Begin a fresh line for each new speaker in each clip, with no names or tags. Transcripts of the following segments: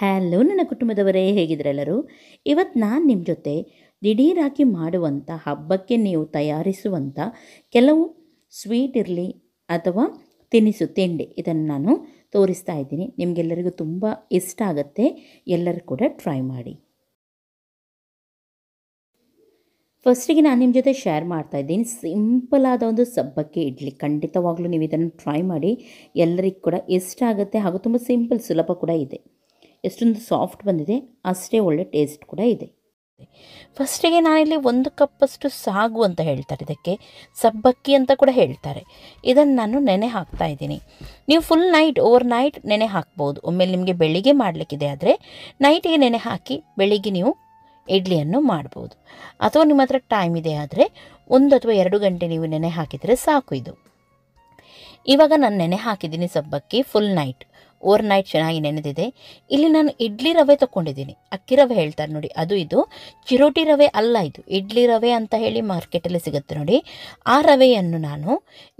hello ನನ್ನ ಕುಟುಂಬದವರೇ ಹೇಗಿದ್ರೆಲ್ಲರೂ ಇವತ್ತು ನಾನು ನಿಮ್ಮ ಜೊತೆ ದಿಢೀರಾಗಿ ಮಾಡುವಂಥ ಹಬ್ಬಕ್ಕೆ ನೀವು ತಯಾರಿಸುವಂಥ ಕೆಲವು ಸ್ವೀಟ್ ಇರಲಿ ಅಥವಾ ತಿನಿಸು ತಿಂಡಿ ಇದನ್ನು ನಾನು ತೋರಿಸ್ತಾ ಇದ್ದೀನಿ ನಿಮಗೆಲ್ಲರಿಗೂ ತುಂಬ ಇಷ್ಟ ಆಗುತ್ತೆ ಎಲ್ಲರೂ ಕೂಡ ಟ್ರೈ ಮಾಡಿ ಫಸ್ಟಿಗೆ ನಾನು ನಿಮ್ಮ ಜೊತೆ ಶೇರ್ ಮಾಡ್ತಾ ಇದ್ದೀನಿ ಆದ ಒಂದು ಸಬ್ಬಕ್ಕೆ ಇಡ್ಲಿ ಖಂಡಿತವಾಗಲೂ ನೀವು ಇದನ್ನು ಟ್ರೈ ಮಾಡಿ ಎಲ್ಲರಿಗೂ ಕೂಡ ಇಷ್ಟ ಆಗುತ್ತೆ ಹಾಗೂ ತುಂಬ ಸಿಂಪಲ್ ಸುಲಭ ಕೂಡ ಇದೆ ಎಷ್ಟೊಂದು ಸಾಫ್ಟ್ ಬಂದಿದೆ ಅಷ್ಟೇ ಒಳ್ಳೆ ಟೇಸ್ಟ್ ಕೂಡ ಇದೆ ಫಸ್ಟಿಗೆ ನಾನಿಲ್ಲಿ ಒಂದು ಕಪ್ಪಷ್ಟು ಸಾಗು ಅಂತ ಹೇಳ್ತಾರೆ ಇದಕ್ಕೆ ಸಬ್ಬಕ್ಕಿ ಅಂತ ಕೂಡ ಹೇಳ್ತಾರೆ ಇದನ್ನು ನಾನು ನೆನೆ ಹಾಕ್ತಾ ಇದ್ದೀನಿ ನೀವು ಫುಲ್ ನೈಟ್ ಓವರ್ ನೈಟ್ ನೆನೆ ಹಾಕ್ಬೋದು ಒಮ್ಮೆ ನಿಮಗೆ ಬೆಳಿಗ್ಗೆ ಮಾಡಲಿಕ್ಕಿದೆ ಆದರೆ ನೈಟಿಗೆ ನೆನೆ ಹಾಕಿ ಬೆಳಿಗ್ಗೆ ನೀವು ಇಡ್ಲಿಯನ್ನು ಮಾಡ್ಬೋದು ಅಥವಾ ನಿಮ್ಮ ಹತ್ರ ಟೈಮ್ ಇದೆ ಆದರೆ ಒಂದು ಅಥವಾ ಎರಡು ಗಂಟೆ ನೀವು ನೆನೆ ಹಾಕಿದರೆ ಸಾಕು ಇದು ಇವಾಗ ನಾನು ನೆನೆ ಹಾಕಿದ್ದೀನಿ ಸಬ್ಬಕ್ಕಿ ಫುಲ್ ನೈಟ್ ಓವರ್ ನೈಟ್ ಚೆನ್ನಾಗಿ ನೆನೆದಿದೆ ಇಲ್ಲಿ ನಾನು ಇಡ್ಲಿ ರವೆ ತಗೊಂಡಿದ್ದೀನಿ ಅಕ್ಕಿ ರವೆ ಹೇಳ್ತಾರೆ ನೋಡಿ ಅದು ಇದು ಚಿರೋಟಿ ರವೆ ಅಲ್ಲ ಇದು ಇಡ್ಲಿ ರವೆ ಅಂತ ಹೇಳಿ ಮಾರ್ಕೆಟಲ್ಲಿ ಸಿಗುತ್ತೆ ನೋಡಿ ಆ ರವೆಯನ್ನು ನಾನು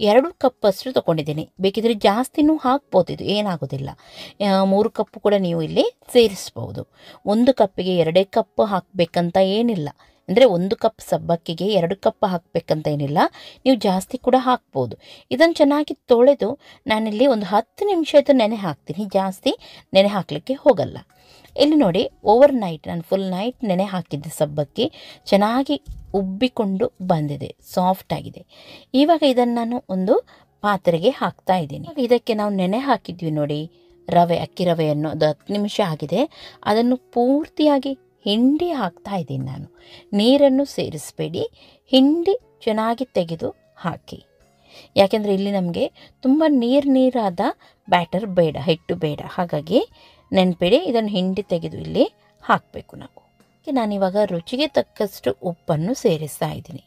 ಎರಡು ಕಪ್ಪಷ್ಟು ತೊಗೊಂಡಿದ್ದೀನಿ ಬೇಕಿದ್ರೆ ಜಾಸ್ತಿನೂ ಹಾಕ್ಬೋದು ಇದು ಏನಾಗೋದಿಲ್ಲ ಮೂರು ಕಪ್ಪು ಕೂಡ ನೀವು ಇಲ್ಲಿ ಸೇರಿಸ್ಬೋದು ಒಂದು ಕಪ್ಪಿಗೆ ಎರಡೇ ಕಪ್ ಹಾಕಬೇಕಂತ ಏನಿಲ್ಲ ಅಂದರೆ ಒಂದು ಕಪ್ ಸಬ್ಬಕ್ಕಿಗೆ ಎರಡು ಕಪ್ ಹಾಕಬೇಕಂತ ಏನಿಲ್ಲ ನೀವು ಜಾಸ್ತಿ ಕೂಡ ಹಾಕ್ಬೋದು ಇದನ್ನು ಚೆನ್ನಾಗಿ ತೊಳೆದು ನಾನಿಲ್ಲಿ ಒಂದು ಹತ್ತು ನಿಮಿಷ ಇದು ನೆನೆ ಹಾಕ್ತೀನಿ ಜಾಸ್ತಿ ನೆನೆ ಹಾಕಲಿಕ್ಕೆ ಹೋಗಲ್ಲ ಇಲ್ಲಿ ನೋಡಿ ಓವರ್ ನೈಟ್ ನಾನು ಫುಲ್ ನೈಟ್ ನೆನೆ ಹಾಕಿದ್ದೆ ಸಬ್ಬಕ್ಕಿ ಚೆನ್ನಾಗಿ ಉಬ್ಬಿಕೊಂಡು ಬಂದಿದೆ ಸಾಫ್ಟ್ ಆಗಿದೆ ಇವಾಗ ಇದನ್ನು ನಾನು ಒಂದು ಪಾತ್ರೆಗೆ ಹಾಕ್ತಾ ಇದ್ದೀನಿ ಇದಕ್ಕೆ ನಾವು ನೆನೆ ಹಾಕಿದ್ವಿ ನೋಡಿ ರವೆ ಅಕ್ಕಿ ರವೆಯನ್ನು ಅದು ಹತ್ತು ನಿಮಿಷ ಆಗಿದೆ ಅದನ್ನು ಪೂರ್ತಿಯಾಗಿ ಹಿಂಡಿ ಹಾಕ್ತಾ ಇದ್ದೀನಿ ನಾನು ನೀರನ್ನು ಸೇರಿಸಬೇಡಿ ಹಿಂಡಿ ಚೆನ್ನಾಗಿ ತೆಗೆದು ಹಾಕಿ ಯಾಕೆಂದರೆ ಇಲ್ಲಿ ನಮಗೆ ತುಂಬ ನೀರು ನೀರಾದ ಬ್ಯಾಟರ್ ಬೇಡ ಹಿಟ್ಟು ಬೇಡ ಹಾಗಾಗಿ ನೆನಪಿಡಿ ಇದನ್ನು ಹಿಂಡಿ ತೆಗೆದು ಇಲ್ಲಿ ಹಾಕಬೇಕು ನಾವು ನಾನಿವಾಗ ರುಚಿಗೆ ತಕ್ಕಷ್ಟು ಉಪ್ಪನ್ನು ಸೇರಿಸ್ತಾ ಇದ್ದೀನಿ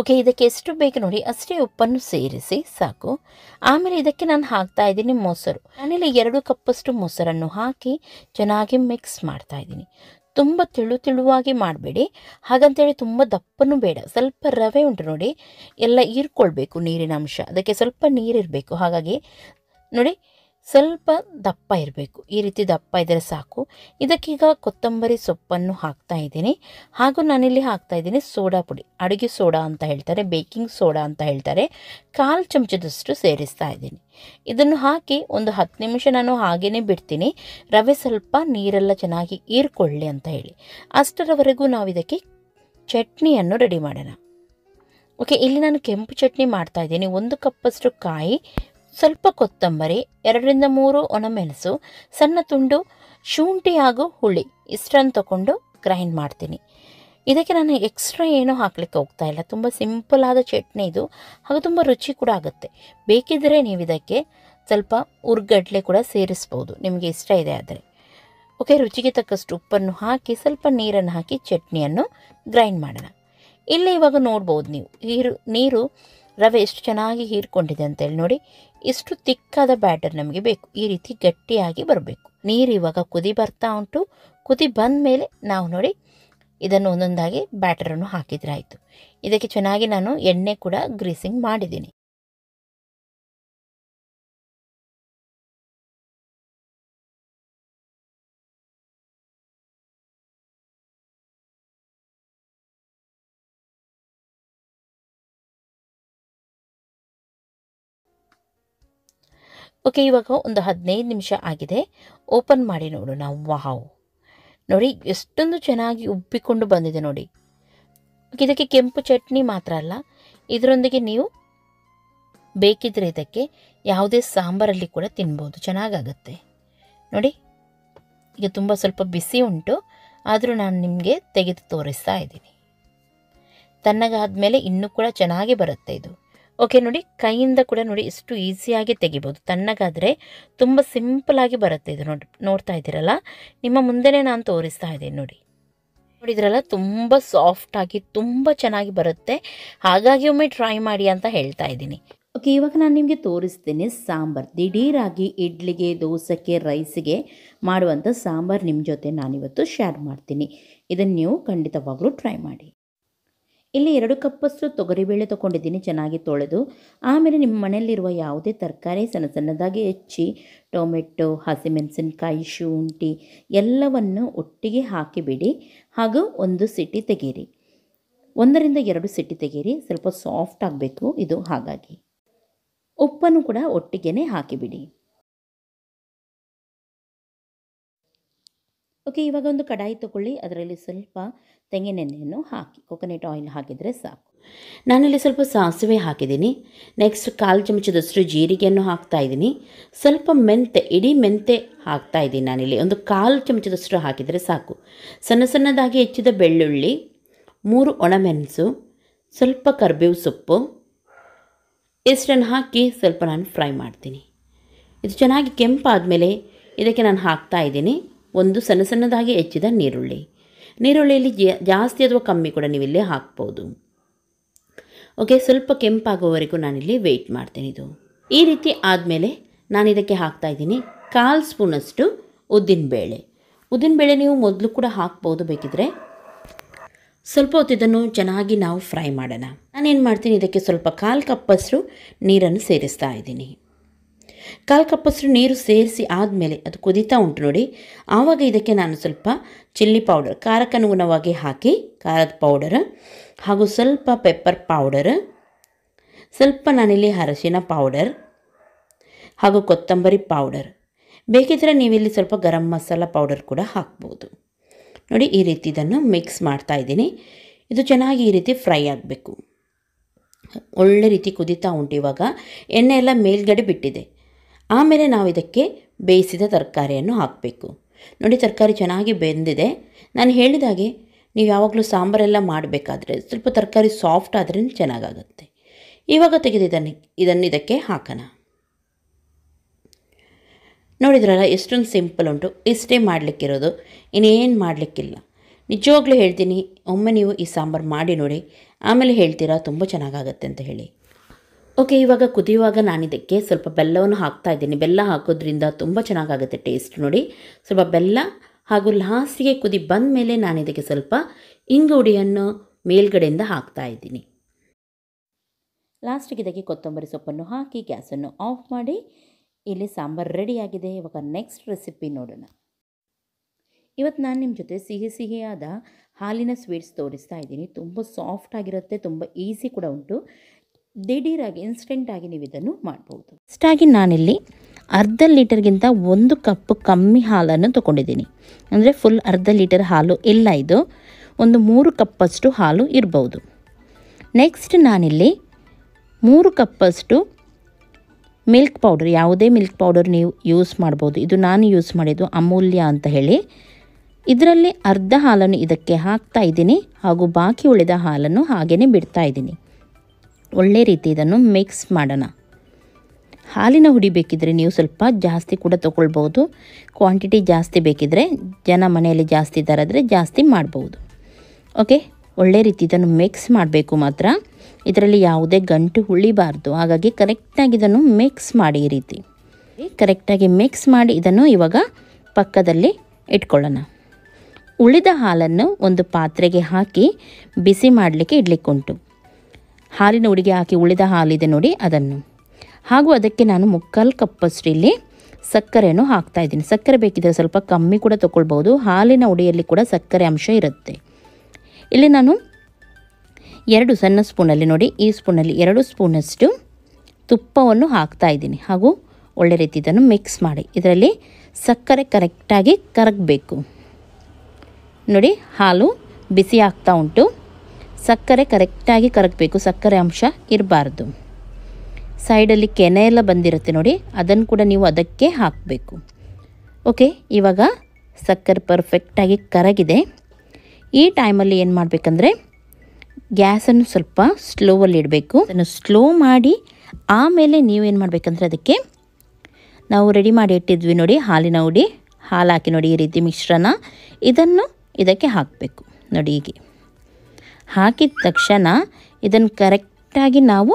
ಓಕೆ ಇದಕ್ಕೆ ಎಷ್ಟು ಬೇಕು ನೋಡಿ ಅಷ್ಟೇ ಉಪ್ಪನ್ನು ಸೇರಿಸಿ ಸಾಕು ಆಮೇಲೆ ಇದಕ್ಕೆ ನಾನು ಹಾಕ್ತಾ ಇದ್ದೀನಿ ಮೊಸರು ಆಮೇಲೆ ಎರಡು ಕಪ್ಪಷ್ಟು ಮೊಸರನ್ನು ಹಾಕಿ ಚೆನ್ನಾಗಿ ಮಿಕ್ಸ್ ಮಾಡ್ತಾ ಇದ್ದೀನಿ ತುಂಬ ತೆಳು ತೆಳುವಾಗಿ ಮಾಡಬೇಡಿ ಹಾಗಂತೇಳಿ ತುಂಬ ದಪ್ಪನೂ ಬೇಡ ಸ್ವಲ್ಪ ರವೆ ಉಂಟು ನೋಡಿ ಎಲ್ಲ ಇರ್ಕೊಳ್ಬೇಕು ನೀರಿನ ಅಂಶ ಅದಕ್ಕೆ ಸ್ವಲ್ಪ ನೀರಿರಬೇಕು ಹಾಗಾಗಿ ನೋಡಿ ಸ್ವಲ್ಪ ದಪ್ಪ ಇರಬೇಕು ಈ ರೀತಿ ದಪ್ಪ ಇದ್ದರೆ ಸಾಕು ಇದಕ್ಕೀಗ ಕೊತ್ತಂಬರಿ ಸೊಪ್ಪನ್ನು ಹಾಕ್ತಾ ಇದ್ದೀನಿ ಹಾಗೂ ನಾನಿಲ್ಲಿ ಹಾಕ್ತಾ ಇದ್ದೀನಿ ಸೋಡಾ ಪುಡಿ ಅಡುಗೆ ಸೋಡಾ ಅಂತ ಹೇಳ್ತಾರೆ ಬೇಕಿಂಗ್ ಸೋಡಾ ಅಂತ ಹೇಳ್ತಾರೆ ಕಾಲು ಚಮಚದಷ್ಟು ಸೇರಿಸ್ತಾ ಇದ್ದೀನಿ ಇದನ್ನು ಹಾಕಿ ಒಂದು ಹತ್ತು ನಿಮಿಷ ನಾನು ಹಾಗೇ ಬಿಡ್ತೀನಿ ರವೆ ಸ್ವಲ್ಪ ನೀರೆಲ್ಲ ಚೆನ್ನಾಗಿ ಹೀರ್ಕೊಳ್ಳಿ ಅಂತ ಹೇಳಿ ಅಷ್ಟರವರೆಗೂ ನಾವು ಇದಕ್ಕೆ ಚಟ್ನಿಯನ್ನು ರೆಡಿ ಮಾಡೋಣ ಓಕೆ ಇಲ್ಲಿ ನಾನು ಕೆಂಪು ಚಟ್ನಿ ಮಾಡ್ತಾ ಇದ್ದೀನಿ ಒಂದು ಕಪ್ಪಷ್ಟು ಕಾಯಿ ಸ್ವಲ್ಪ ಕೊತ್ತಂಬರಿ ಎರಡರಿಂದ ಮೂರು ಒಣಮೆಣಸು ಸಣ್ಣ ತುಂಡು ಶುಂಠಿ ಹಾಗೂ ಹುಳಿ ಇಷ್ಟನ್ನು ತಗೊಂಡು ಗ್ರೈಂಡ್ ಮಾಡ್ತೀನಿ ಇದಕ್ಕೆ ನಾನು ಎಕ್ಸ್ಟ್ರಾ ಏನೂ ಹಾಕ್ಲಿಕ್ಕೆ ಹೋಗ್ತಾ ಇಲ್ಲ ತುಂಬ ಸಿಂಪಲ್ ಆದ ಚಟ್ನಿ ಇದು ಹಾಗೂ ತುಂಬ ರುಚಿ ಕೂಡ ಆಗುತ್ತೆ ಬೇಕಿದ್ದರೆ ನೀವು ಇದಕ್ಕೆ ಸ್ವಲ್ಪ ಉರ್ಗಡ್ಲೆ ಕೂಡ ಸೇರಿಸ್ಬೋದು ನಿಮಗೆ ಇಷ್ಟ ಇದೆ ಆದರೆ ಓಕೆ ರುಚಿಗೆ ತಕ್ಕಷ್ಟು ಉಪ್ಪನ್ನು ಹಾಕಿ ಸ್ವಲ್ಪ ನೀರನ್ನು ಹಾಕಿ ಚಟ್ನಿಯನ್ನು ಗ್ರೈಂಡ್ ಮಾಡೋಣ ಇಲ್ಲಿ ಇವಾಗ ನೋಡ್ಬೋದು ನೀವು ನೀರು ನೀರು ರವೆ ಎಷ್ಟು ಚೆನ್ನಾಗಿ ಹೀರ್ಕೊಂಡಿದೆ ಅಂತೇಳಿ ನೋಡಿ ಇಷ್ಟು ತಿಕ್ಕಾದ ಬ್ಯಾಟರ್ ನಮಗೆ ಬೇಕು ಈ ರೀತಿ ಗಟ್ಟಿಯಾಗಿ ಬರಬೇಕು ನೀರು ಇವಾಗ ಕುದಿ ಬರ್ತಾ ಉಂಟು ಕುದಿ ಬಂದ ಮೇಲೆ ನಾವು ನೋಡಿ ಇದನ್ನು ಒಂದೊಂದಾಗಿ ಬ್ಯಾಟರನ್ನು ಹಾಕಿದ್ರೆ ಆಯಿತು ಇದಕ್ಕೆ ಚೆನ್ನಾಗಿ ನಾನು ಎಣ್ಣೆ ಕೂಡ ಗ್ರೀಸಿಂಗ್ ಮಾಡಿದ್ದೀನಿ ಓಕೆ ಇವಾಗ ಒಂದು ಹದಿನೈದು ನಿಮಿಷ ಆಗಿದೆ ಓಪನ್ ಮಾಡಿ ನೋಡು ನಾವು ವಾವ್ ನೋಡಿ ಎಷ್ಟೊಂದು ಚೆನ್ನಾಗಿ ಉಬ್ಬಿಕೊಂಡು ಬಂದಿದೆ ನೋಡಿ ಇದಕ್ಕೆ ಕೆಂಪು ಚಟ್ನಿ ಮಾತ್ರ ಅಲ್ಲ ಇದರೊಂದಿಗೆ ನೀವು ಬೇಕಿದ್ರೆ ಇದಕ್ಕೆ ಯಾವುದೇ ಸಾಂಬಾರಲ್ಲಿ ಕೂಡ ತಿನ್ಬೋದು ಚೆನ್ನಾಗಾಗತ್ತೆ ನೋಡಿ ಈಗ ತುಂಬ ಸ್ವಲ್ಪ ಬಿಸಿ ಉಂಟು ಆದರೂ ನಾನು ನಿಮಗೆ ತೆಗೆದು ತೋರಿಸ್ತಾ ಇದ್ದೀನಿ ತಣ್ಣಗಾದ ಮೇಲೆ ಇನ್ನೂ ಕೂಡ ಚೆನ್ನಾಗಿ ಬರುತ್ತೆ ಇದು ಓಕೆ ನೋಡಿ ಕೈಯಿಂದ ಕೂಡ ನೋಡಿ ಇಷ್ಟು ಈಸಿಯಾಗಿ ತೆಗಿಬೋದು ತಣ್ಣಗಾದರೆ ತುಂಬ ಸಿಂಪಲಾಗಿ ಬರುತ್ತೆ ಇದು ನೋಡಿ ನೋಡ್ತಾ ಇದ್ದೀರಲ್ಲ ನಿಮ್ಮ ಮುಂದೆನೇ ನಾನು ತೋರಿಸ್ತಾ ಇದ್ದೀನಿ ನೋಡಿ ನೋಡಿದ್ರಲ್ಲ ತುಂಬ ಸಾಫ್ಟಾಗಿ ತುಂಬ ಚೆನ್ನಾಗಿ ಬರುತ್ತೆ ಹಾಗಾಗಿ ಒಮ್ಮೆ ಟ್ರೈ ಮಾಡಿ ಅಂತ ಹೇಳ್ತಾ ಇದ್ದೀನಿ ಓಕೆ ಇವಾಗ ನಾನು ನಿಮಗೆ ತೋರಿಸ್ತೀನಿ ಸಾಂಬಾರು ದಿಢೀರಾಗಿ ಇಡ್ಲಿಗೆ ದೋಸೆಗೆ ರೈಸ್ಗೆ ಮಾಡುವಂಥ ಸಾಂಬಾರು ನಿಮ್ಮ ಜೊತೆ ನಾನಿವತ್ತು ಶೇರ್ ಮಾಡ್ತೀನಿ ಇದನ್ನು ನೀವು ಖಂಡಿತವಾಗಲೂ ಟ್ರೈ ಮಾಡಿ ಇಲ್ಲಿ ಎರಡು ಕಪ್ಪಷ್ಟು ತೊಗರಿಬೇಳೆ ತೊಗೊಂಡಿದ್ದೀನಿ ಚೆನ್ನಾಗಿ ತೊಳೆದು ಆಮೇಲೆ ನಿಮ್ಮ ಮನೆಯಲ್ಲಿರುವ ಯಾವುದೇ ತರಕಾರಿ ಸಣ್ಣ ಸಣ್ಣದಾಗಿ ಹೆಚ್ಚಿ ಟೊಮೆಟೊ ಹಸಿಮೆಣಸಿನ್ಕಾಯಿ ಶುಂಠಿ ಎಲ್ಲವನ್ನು ಒಟ್ಟಿಗೆ ಹಾಕಿಬಿಡಿ ಹಾಗೂ ಒಂದು ಸಿಟಿ ತೆಗೀರಿ ಒಂದರಿಂದ ಎರಡು ಸಿಟಿ ತೆಗೀರಿ ಸ್ವಲ್ಪ ಸಾಫ್ಟ್ ಆಗಬೇಕು ಇದು ಹಾಗಾಗಿ ಉಪ್ಪನ್ನು ಕೂಡ ಒಟ್ಟಿಗೆ ಹಾಕಿಬಿಡಿ ಓಕೆ ಇವಾಗ ಒಂದು ಕಡಾಯಿ ತಗೊಳ್ಳಿ ಅದರಲ್ಲಿ ಸ್ವಲ್ಪ ತೆಂಗಿನೆಣ್ಣೆಯನ್ನು ಹಾಕಿ ಕೊಕೊನೆಟ್ ಆಯಿಲ್ ಹಾಕಿದರೆ ಸಾಕು ನಾನಲ್ಲಿ ಸ್ವಲ್ಪ ಸಾಸಿವೆ ಹಾಕಿದ್ದೀನಿ ನೆಕ್ಸ್ಟ್ ಕಾಲು ಚಮಚದಷ್ಟು ಜೀರಿಗೆಯನ್ನು ಹಾಕ್ತಾ ಇದ್ದೀನಿ ಸ್ವಲ್ಪ ಮೆಂತೆ ಇಡೀ ಮೆಂತೆ ಹಾಕ್ತಾ ಇದ್ದೀನಿ ನಾನಿಲ್ಲಿ ಒಂದು ಕಾಲು ಚಮಚದಷ್ಟು ಹಾಕಿದರೆ ಸಾಕು ಸಣ್ಣ ಸಣ್ಣದಾಗಿ ಹೆಚ್ಚಿದ ಬೆಳ್ಳುಳ್ಳಿ ಮೂರು ಒಣಮೆಣಸು ಸ್ವಲ್ಪ ಕರ್ಬೇವು ಸೊಪ್ಪು ಇಷ್ಟನ್ನು ಹಾಕಿ ಸ್ವಲ್ಪ ನಾನು ಫ್ರೈ ಮಾಡ್ತೀನಿ ಇದು ಚೆನ್ನಾಗಿ ಕೆಂಪಾದ ಮೇಲೆ ಇದಕ್ಕೆ ನಾನು ಹಾಕ್ತಾ ಇದ್ದೀನಿ ಒಂದು ಸಣ್ಣ ಸಣ್ಣದಾಗಿ ಹೆಚ್ಚಿದ ನೀರುಳ್ಳಿ ನೀರುಳ್ಳಿಯಲ್ಲಿ ಜಾಸ್ತಿ ಅಥವಾ ಕಮ್ಮಿ ಕೂಡ ನೀವು ಇಲ್ಲಿ ಹಾಕ್ಬೋದು ಓಕೆ ಸ್ವಲ್ಪ ಕೆಂಪಾಗೋವರೆಗೂ ನಾನಿಲ್ಲಿ ವೆಯ್ಟ್ ಮಾಡ್ತೀನಿ ಇದು ಈ ರೀತಿ ಆದಮೇಲೆ ನಾನು ಇದಕ್ಕೆ ಹಾಕ್ತಾ ಇದ್ದೀನಿ ಕಾಲು ಸ್ಪೂನಷ್ಟು ಉದ್ದಿನಬೇಳೆ ಉದ್ದಿನಬೇಳೆ ನೀವು ಮೊದಲು ಕೂಡ ಹಾಕ್ಬೋದು ಬೇಕಿದ್ರೆ ಸ್ವಲ್ಪ ಹೊತ್ತಿದನ್ನು ಚೆನ್ನಾಗಿ ನಾವು ಫ್ರೈ ಮಾಡೋಣ ನಾನೇನು ಮಾಡ್ತೀನಿ ಇದಕ್ಕೆ ಸ್ವಲ್ಪ ಕಾಲು ಕಪ್ಪಷ್ಟು ನೀರನ್ನು ಸೇರಿಸ್ತಾ ಇದ್ದೀನಿ ಕಾಲು ಕಪ್ಪಷ್ಟು ನೀರು ಸೇರಿಸಿ ಆದಮೇಲೆ ಅದು ಕುದೀತಾ ಉಂಟು ನೋಡಿ ಆವಾಗ ಇದಕ್ಕೆ ನಾನು ಸ್ವಲ್ಪ ಚಿಲ್ಲಿ ಪೌಡರ್ ಖಾರಕ್ಕನುಗುಣವಾಗಿ ಹಾಕಿ ಖಾರದ ಪೌಡರ್ ಹಾಗೂ ಸ್ವಲ್ಪ ಪೆಪ್ಪರ್ ಪೌಡರ್ ಸ್ವಲ್ಪ ನಾನಿಲ್ಲಿ ಅರಶಿನ ಪೌಡರ್ ಹಾಗೂ ಕೊತ್ತಂಬರಿ ಪೌಡರ್ ಬೇಕಿದ್ದರೆ ನೀವಿಲ್ಲಿ ಸ್ವಲ್ಪ ಗರಂ ಮಸಾಲ ಪೌಡರ್ ಕೂಡ ಹಾಕ್ಬೋದು ನೋಡಿ ಈ ರೀತಿ ಇದನ್ನು ಮಿಕ್ಸ್ ಮಾಡ್ತಾ ಇದ್ದೀನಿ ಇದು ಚೆನ್ನಾಗಿ ಈ ರೀತಿ ಫ್ರೈ ಆಗಬೇಕು ಒಳ್ಳೆ ರೀತಿ ಕುದೀತಾ ಉಂಟು ಇವಾಗ ಎಣ್ಣೆ ಎಲ್ಲ ಮೇಲ್ಗಡೆ ಬಿಟ್ಟಿದೆ ಆಮೇಲೆ ನಾವು ಇದಕ್ಕೆ ಬೇಯಿಸಿದ ತರಕಾರಿಯನ್ನು ಹಾಕಬೇಕು ನೋಡಿ ತರಕಾರಿ ಚೆನ್ನಾಗಿ ಬೆಂದಿದೆ ನಾನು ಹೇಳಿದಾಗೆ ನೀವು ಯಾವಾಗಲೂ ಸಾಂಬಾರೆಲ್ಲ ಮಾಡಬೇಕಾದ್ರೆ ಸ್ವಲ್ಪ ತರಕಾರಿ ಸಾಫ್ಟ್ ಆದ್ರೂ ಚೆನ್ನಾಗಾಗುತ್ತೆ ಇವಾಗ ತೆಗೆದು ಇದನ್ನು ಇದನ್ನು ಇದಕ್ಕೆ ಹಾಕೋಣ ನೋಡಿದ್ರಲ್ಲ ಎಷ್ಟೊಂದು ಸಿಂಪಲ್ ಉಂಟು ಇಷ್ಟೇ ಮಾಡಲಿಕ್ಕಿರೋದು ಇನ್ನೇನು ಮಾಡಲಿಕ್ಕಿಲ್ಲ ನಿಜವಾಗ್ಲೂ ಹೇಳ್ತೀನಿ ಒಮ್ಮೆ ನೀವು ಈ ಸಾಂಬಾರು ಮಾಡಿ ನೋಡಿ ಆಮೇಲೆ ಹೇಳ್ತೀರಾ ತುಂಬ ಚೆನ್ನಾಗಾಗತ್ತೆ ಅಂತ ಹೇಳಿ ಓಕೆ ಇವಾಗ ಕುದಿಯುವಾಗ ನಾನಿದಕ್ಕೆ ಸ್ವಲ್ಪ ಬೆಲ್ಲವನ್ನು ಹಾಕ್ತಾ ಇದ್ದೀನಿ ಬೆಲ್ಲ ಹಾಕೋದ್ರಿಂದ ತುಂಬ ಚೆನ್ನಾಗಾಗುತ್ತೆ ಟೇಸ್ಟ್ ನೋಡಿ ಸ್ವಲ್ಪ ಬೆಲ್ಲ ಹಾಗೂ ಲಾಸ್ಟಿಗೆ ಕುದಿ ಬಂದ ಮೇಲೆ ನಾನು ಇದಕ್ಕೆ ಸ್ವಲ್ಪ ಇಂಗುಡಿಯನ್ನು ಮೇಲ್ಗಡೆಯಿಂದ ಹಾಕ್ತಾ ಇದ್ದೀನಿ ಲಾಸ್ಟಿಗೆ ಇದಕ್ಕೆ ಕೊತ್ತಂಬರಿ ಸೊಪ್ಪನ್ನು ಹಾಕಿ ಗ್ಯಾಸನ್ನು ಆಫ್ ಮಾಡಿ ಇಲ್ಲಿ ಸಾಂಬಾರು ರೆಡಿಯಾಗಿದೆ ಇವಾಗ ನೆಕ್ಸ್ಟ್ ರೆಸಿಪಿ ನೋಡೋಣ ಇವತ್ತು ನಾನು ನಿಮ್ಮ ಜೊತೆ ಸಿಹಿ ಸಿಹಿಯಾದ ಹಾಲಿನ ಸ್ವೀಟ್ಸ್ ತೋರಿಸ್ತಾ ಇದ್ದೀನಿ ತುಂಬ ಸಾಫ್ಟ್ ಆಗಿರುತ್ತೆ ತುಂಬ ಈಸಿ ಕೂಡ ಉಂಟು ದಿಢೀರಾಗಿ ಇನ್ಸ್ಟೆಂಟಾಗಿ ನೀವು ಇದನ್ನು ಮಾಡ್ಬೋದು ಇಷ್ಟಾಗಿ ನಾನಿಲ್ಲಿ ಅರ್ಧ ಲೀಟರ್ಗಿಂತ ಒಂದು ಕಪ್ ಕಮ್ಮಿ ಹಾಲನ್ನು ತಗೊಂಡಿದ್ದೀನಿ ಅಂದರೆ ಫುಲ್ ಅರ್ಧ ಲೀಟರ್ ಹಾಲು ಇಲ್ಲ ಇದು ಒಂದು ಮೂರು ಕಪ್ಪಷ್ಟು ಹಾಲು ಇರ್ಬೋದು ನೆಕ್ಸ್ಟ್ ನಾನಿಲ್ಲಿ ಮೂರು ಕಪ್ಪಷ್ಟು ಮಿಲ್ಕ್ ಪೌಡರ್ ಯಾವುದೇ ಮಿಲ್ಕ್ ಪೌಡರ್ ನೀವು ಯೂಸ್ ಮಾಡ್ಬೋದು ಇದು ನಾನು ಯೂಸ್ ಮಾಡಿದ್ದು ಅಮೂಲ್ಯ ಅಂತ ಹೇಳಿ ಇದರಲ್ಲಿ ಅರ್ಧ ಹಾಲನ್ನು ಇದಕ್ಕೆ ಹಾಕ್ತಾ ಇದ್ದೀನಿ ಹಾಗೂ ಬಾಕಿ ಉಳಿದ ಹಾಲನ್ನು ಹಾಗೆಯೇ ಬಿಡ್ತಾ ಇದ್ದೀನಿ ಒಳ್ಳೆ ರೀತಿ ಇದನ್ನು ಮಿಕ್ಸ್ ಮಾಡೋಣ ಹಾಲಿನ ಹುಡಿ ಬೇಕಿದ್ರೆ ನೀವು ಸ್ವಲ್ಪ ಜಾಸ್ತಿ ಕೂಡ ತೊಗೊಳ್ಬೋದು ಕ್ವಾಂಟಿಟಿ ಜಾಸ್ತಿ ಬೇಕಿದ್ದರೆ ಜನ ಮನೆಯಲ್ಲಿ ಜಾಸ್ತಿ ಇದ್ದಾರಾದರೆ ಜಾಸ್ತಿ ಮಾಡ್ಬೋದು ಓಕೆ ಒಳ್ಳೆ ರೀತಿ ಇದನ್ನು ಮಿಕ್ಸ್ ಮಾಡಬೇಕು ಮಾತ್ರ ಇದರಲ್ಲಿ ಯಾವುದೇ ಗಂಟು ಉಳಿಬಾರ್ದು ಹಾಗಾಗಿ ಕರೆಕ್ಟಾಗಿ ಇದನ್ನು ಮಿಕ್ಸ್ ಮಾಡಿ ಈ ರೀತಿ ಕರೆಕ್ಟಾಗಿ ಮಿಕ್ಸ್ ಮಾಡಿ ಇದನ್ನು ಇವಾಗ ಪಕ್ಕದಲ್ಲಿ ಇಟ್ಕೊಳ್ಳೋಣ ಉಳಿದ ಹಾಲನ್ನು ಒಂದು ಪಾತ್ರೆಗೆ ಹಾಕಿ ಬಿಸಿ ಮಾಡಲಿಕ್ಕೆ ಉಂಟು ಹಾಲಿನ ಉಡಿಗೆ ಹಾಕಿ ಉಳಿದ ಹಾಲಿದೆ ನೋಡಿ ಅದನ್ನು ಹಾಗೂ ಅದಕ್ಕೆ ನಾನು ಮುಕ್ಕಾಲು ಕಪ್ಪಷ್ಟು ಇಲ್ಲಿ ಸಕ್ಕರೆಯನ್ನು ಹಾಕ್ತಾ ಇದ್ದೀನಿ ಸಕ್ಕರೆ ಬೇಕಿದ್ದರೆ ಸ್ವಲ್ಪ ಕಮ್ಮಿ ಕೂಡ ತೊಗೊಳ್ಬೋದು ಹಾಲಿನ ಉಡಿಯಲ್ಲಿ ಕೂಡ ಸಕ್ಕರೆ ಅಂಶ ಇರುತ್ತೆ ಇಲ್ಲಿ ನಾನು ಎರಡು ಸಣ್ಣ ಸ್ಪೂನಲ್ಲಿ ನೋಡಿ ಈ ಸ್ಪೂನಲ್ಲಿ ಎರಡು ಸ್ಪೂನಷ್ಟು ತುಪ್ಪವನ್ನು ಹಾಕ್ತಾ ಇದ್ದೀನಿ ಹಾಗೂ ಒಳ್ಳೆ ರೀತಿ ಇದನ್ನು ಮಿಕ್ಸ್ ಮಾಡಿ ಇದರಲ್ಲಿ ಸಕ್ಕರೆ ಕರೆಕ್ಟಾಗಿ ಕರಗಬೇಕು ನೋಡಿ ಹಾಲು ಬಿಸಿ ಆಗ್ತಾ ಉಂಟು ಸಕ್ಕರೆ ಕರೆಕ್ಟಾಗಿ ಕರಗಬೇಕು ಸಕ್ಕರೆ ಅಂಶ ಇರಬಾರ್ದು ಸೈಡಲ್ಲಿ ಕೆನೆ ಎಲ್ಲ ಬಂದಿರುತ್ತೆ ನೋಡಿ ಅದನ್ನು ಕೂಡ ನೀವು ಅದಕ್ಕೆ ಹಾಕಬೇಕು ಓಕೆ ಇವಾಗ ಸಕ್ಕರೆ ಪರ್ಫೆಕ್ಟಾಗಿ ಕರಗಿದೆ ಈ ಟೈಮಲ್ಲಿ ಏನು ಮಾಡಬೇಕಂದ್ರೆ ಗ್ಯಾಸನ್ನು ಸ್ವಲ್ಪ ಸ್ಲೋವಲ್ಲಿ ಇಡಬೇಕು ಅದನ್ನು ಸ್ಲೋ ಮಾಡಿ ಆಮೇಲೆ ನೀವೇನು ಮಾಡಬೇಕಂದ್ರೆ ಅದಕ್ಕೆ ನಾವು ರೆಡಿ ಮಾಡಿ ಇಟ್ಟಿದ್ವಿ ನೋಡಿ ಹಾಲಿನ ಉಡಿ ಹಾಲು ಹಾಕಿ ನೋಡಿ ಈ ರೀತಿ ಮಿಶ್ರಣ ಇದನ್ನು ಇದಕ್ಕೆ ಹಾಕಬೇಕು ನೋಡಿ ಹೀಗೆ ಹಾಕಿದ ತಕ್ಷಣ ಇದನ್ನು ಕರೆಕ್ಟಾಗಿ ನಾವು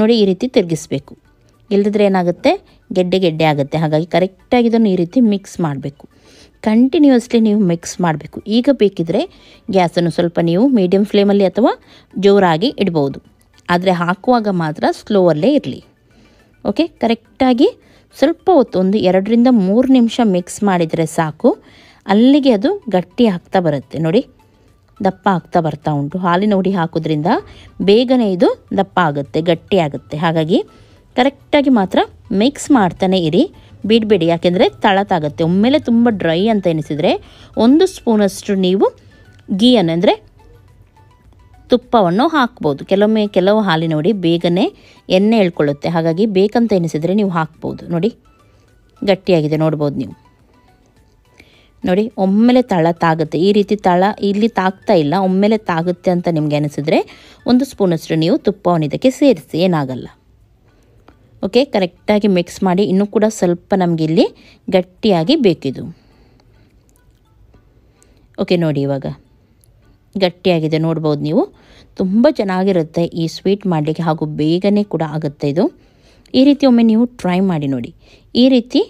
ನೋಡಿ ಈ ರೀತಿ ತಿರುಗಿಸ್ಬೇಕು ಇಲ್ಲದಿದ್ರೆ ಏನಾಗುತ್ತೆ ಗೆಡ್ಡೆ ಗೆಡ್ಡೆ ಆಗುತ್ತೆ ಹಾಗಾಗಿ ಕರೆಕ್ಟಾಗಿ ಇದನ್ನು ಈ ರೀತಿ ಮಿಕ್ಸ್ ಮಾಡಬೇಕು ಕಂಟಿನ್ಯೂಸ್ಲಿ ನೀವು ಮಿಕ್ಸ್ ಮಾಡಬೇಕು ಈಗ ಬೇಕಿದ್ರೆ ಗ್ಯಾಸನ್ನು ಸ್ವಲ್ಪ ನೀವು ಮೀಡಿಯಮ್ ಫ್ಲೇಮಲ್ಲಿ ಅಥವಾ ಜೋರಾಗಿ ಇಡ್ಬೋದು ಆದರೆ ಹಾಕುವಾಗ ಮಾತ್ರ ಸ್ಲೋವಲ್ಲೇ ಇರಲಿ ಓಕೆ ಕರೆಕ್ಟಾಗಿ ಸ್ವಲ್ಪ ಹೊತ್ತು ಒಂದು ಎರಡರಿಂದ ಮೂರು ನಿಮಿಷ ಮಿಕ್ಸ್ ಮಾಡಿದರೆ ಸಾಕು ಅಲ್ಲಿಗೆ ಅದು ಗಟ್ಟಿ ಆಗ್ತಾ ಬರುತ್ತೆ ನೋಡಿ ದಪ್ಪ ಆಗ್ತಾ ಬರ್ತಾ ಉಂಟು ಹಾಲಿನ ಹುಡಿ ಹಾಕೋದ್ರಿಂದ ಬೇಗನೆ ಇದು ದಪ್ಪ ಆಗುತ್ತೆ ಗಟ್ಟಿಯಾಗುತ್ತೆ ಹಾಗಾಗಿ ಕರೆಕ್ಟಾಗಿ ಮಾತ್ರ ಮಿಕ್ಸ್ ಮಾಡ್ತಾನೆ ಇರಿ ಬಿಡಬೇಡಿ ಯಾಕೆಂದರೆ ತಳತಾಗುತ್ತೆ ಒಮ್ಮೆಲೆ ತುಂಬ ಡ್ರೈ ಅಂತ ಎನಿಸಿದರೆ ಒಂದು ಸ್ಪೂನಷ್ಟು ನೀವು ಗೀಯನ್ನು ಅಂದರೆ ತುಪ್ಪವನ್ನು ಹಾಕ್ಬೋದು ಕೆಲವೊಮ್ಮೆ ಕೆಲವು ಹಾಲಿನ ನೋಡಿ ಬೇಗನೆ ಎಣ್ಣೆ ಹೇಳ್ಕೊಳ್ಳುತ್ತೆ ಹಾಗಾಗಿ ಬೇಕಂತ ಎನಿಸಿದರೆ ನೀವು ಹಾಕ್ಬೋದು ನೋಡಿ ಗಟ್ಟಿಯಾಗಿದೆ ನೋಡ್ಬೋದು ನೀವು ನೋಡಿ ಒಮ್ಮೆಲೆ ತಳ ತಾಗುತ್ತೆ ಈ ರೀತಿ ತಳ ಇಲ್ಲಿ ತಾಗ್ತಾ ಇಲ್ಲ ಒಮ್ಮೆಲೆ ತಾಗುತ್ತೆ ಅಂತ ನಿಮಗೆ ಅನಿಸಿದ್ರೆ ಒಂದು ಸ್ಪೂನಷ್ಟು ನೀವು ತುಪ್ಪವನ್ನು ಇದಕ್ಕೆ ಸೇರಿಸಿ ಏನಾಗಲ್ಲ ಓಕೆ ಕರೆಕ್ಟಾಗಿ ಮಿಕ್ಸ್ ಮಾಡಿ ಇನ್ನೂ ಕೂಡ ಸ್ವಲ್ಪ ನಮಗಿಲ್ಲಿ ಗಟ್ಟಿಯಾಗಿ ಬೇಕಿದು ಓಕೆ ನೋಡಿ ಇವಾಗ ಗಟ್ಟಿಯಾಗಿದೆ ನೋಡ್ಬೋದು ನೀವು ತುಂಬ ಚೆನ್ನಾಗಿರುತ್ತೆ ಈ ಸ್ವೀಟ್ ಮಾಡಲಿಕ್ಕೆ ಹಾಗೂ ಬೇಗನೆ ಕೂಡ ಆಗುತ್ತೆ ಇದು ಈ ರೀತಿ ಒಮ್ಮೆ ನೀವು ಟ್ರೈ ಮಾಡಿ ನೋಡಿ ಈ ರೀತಿ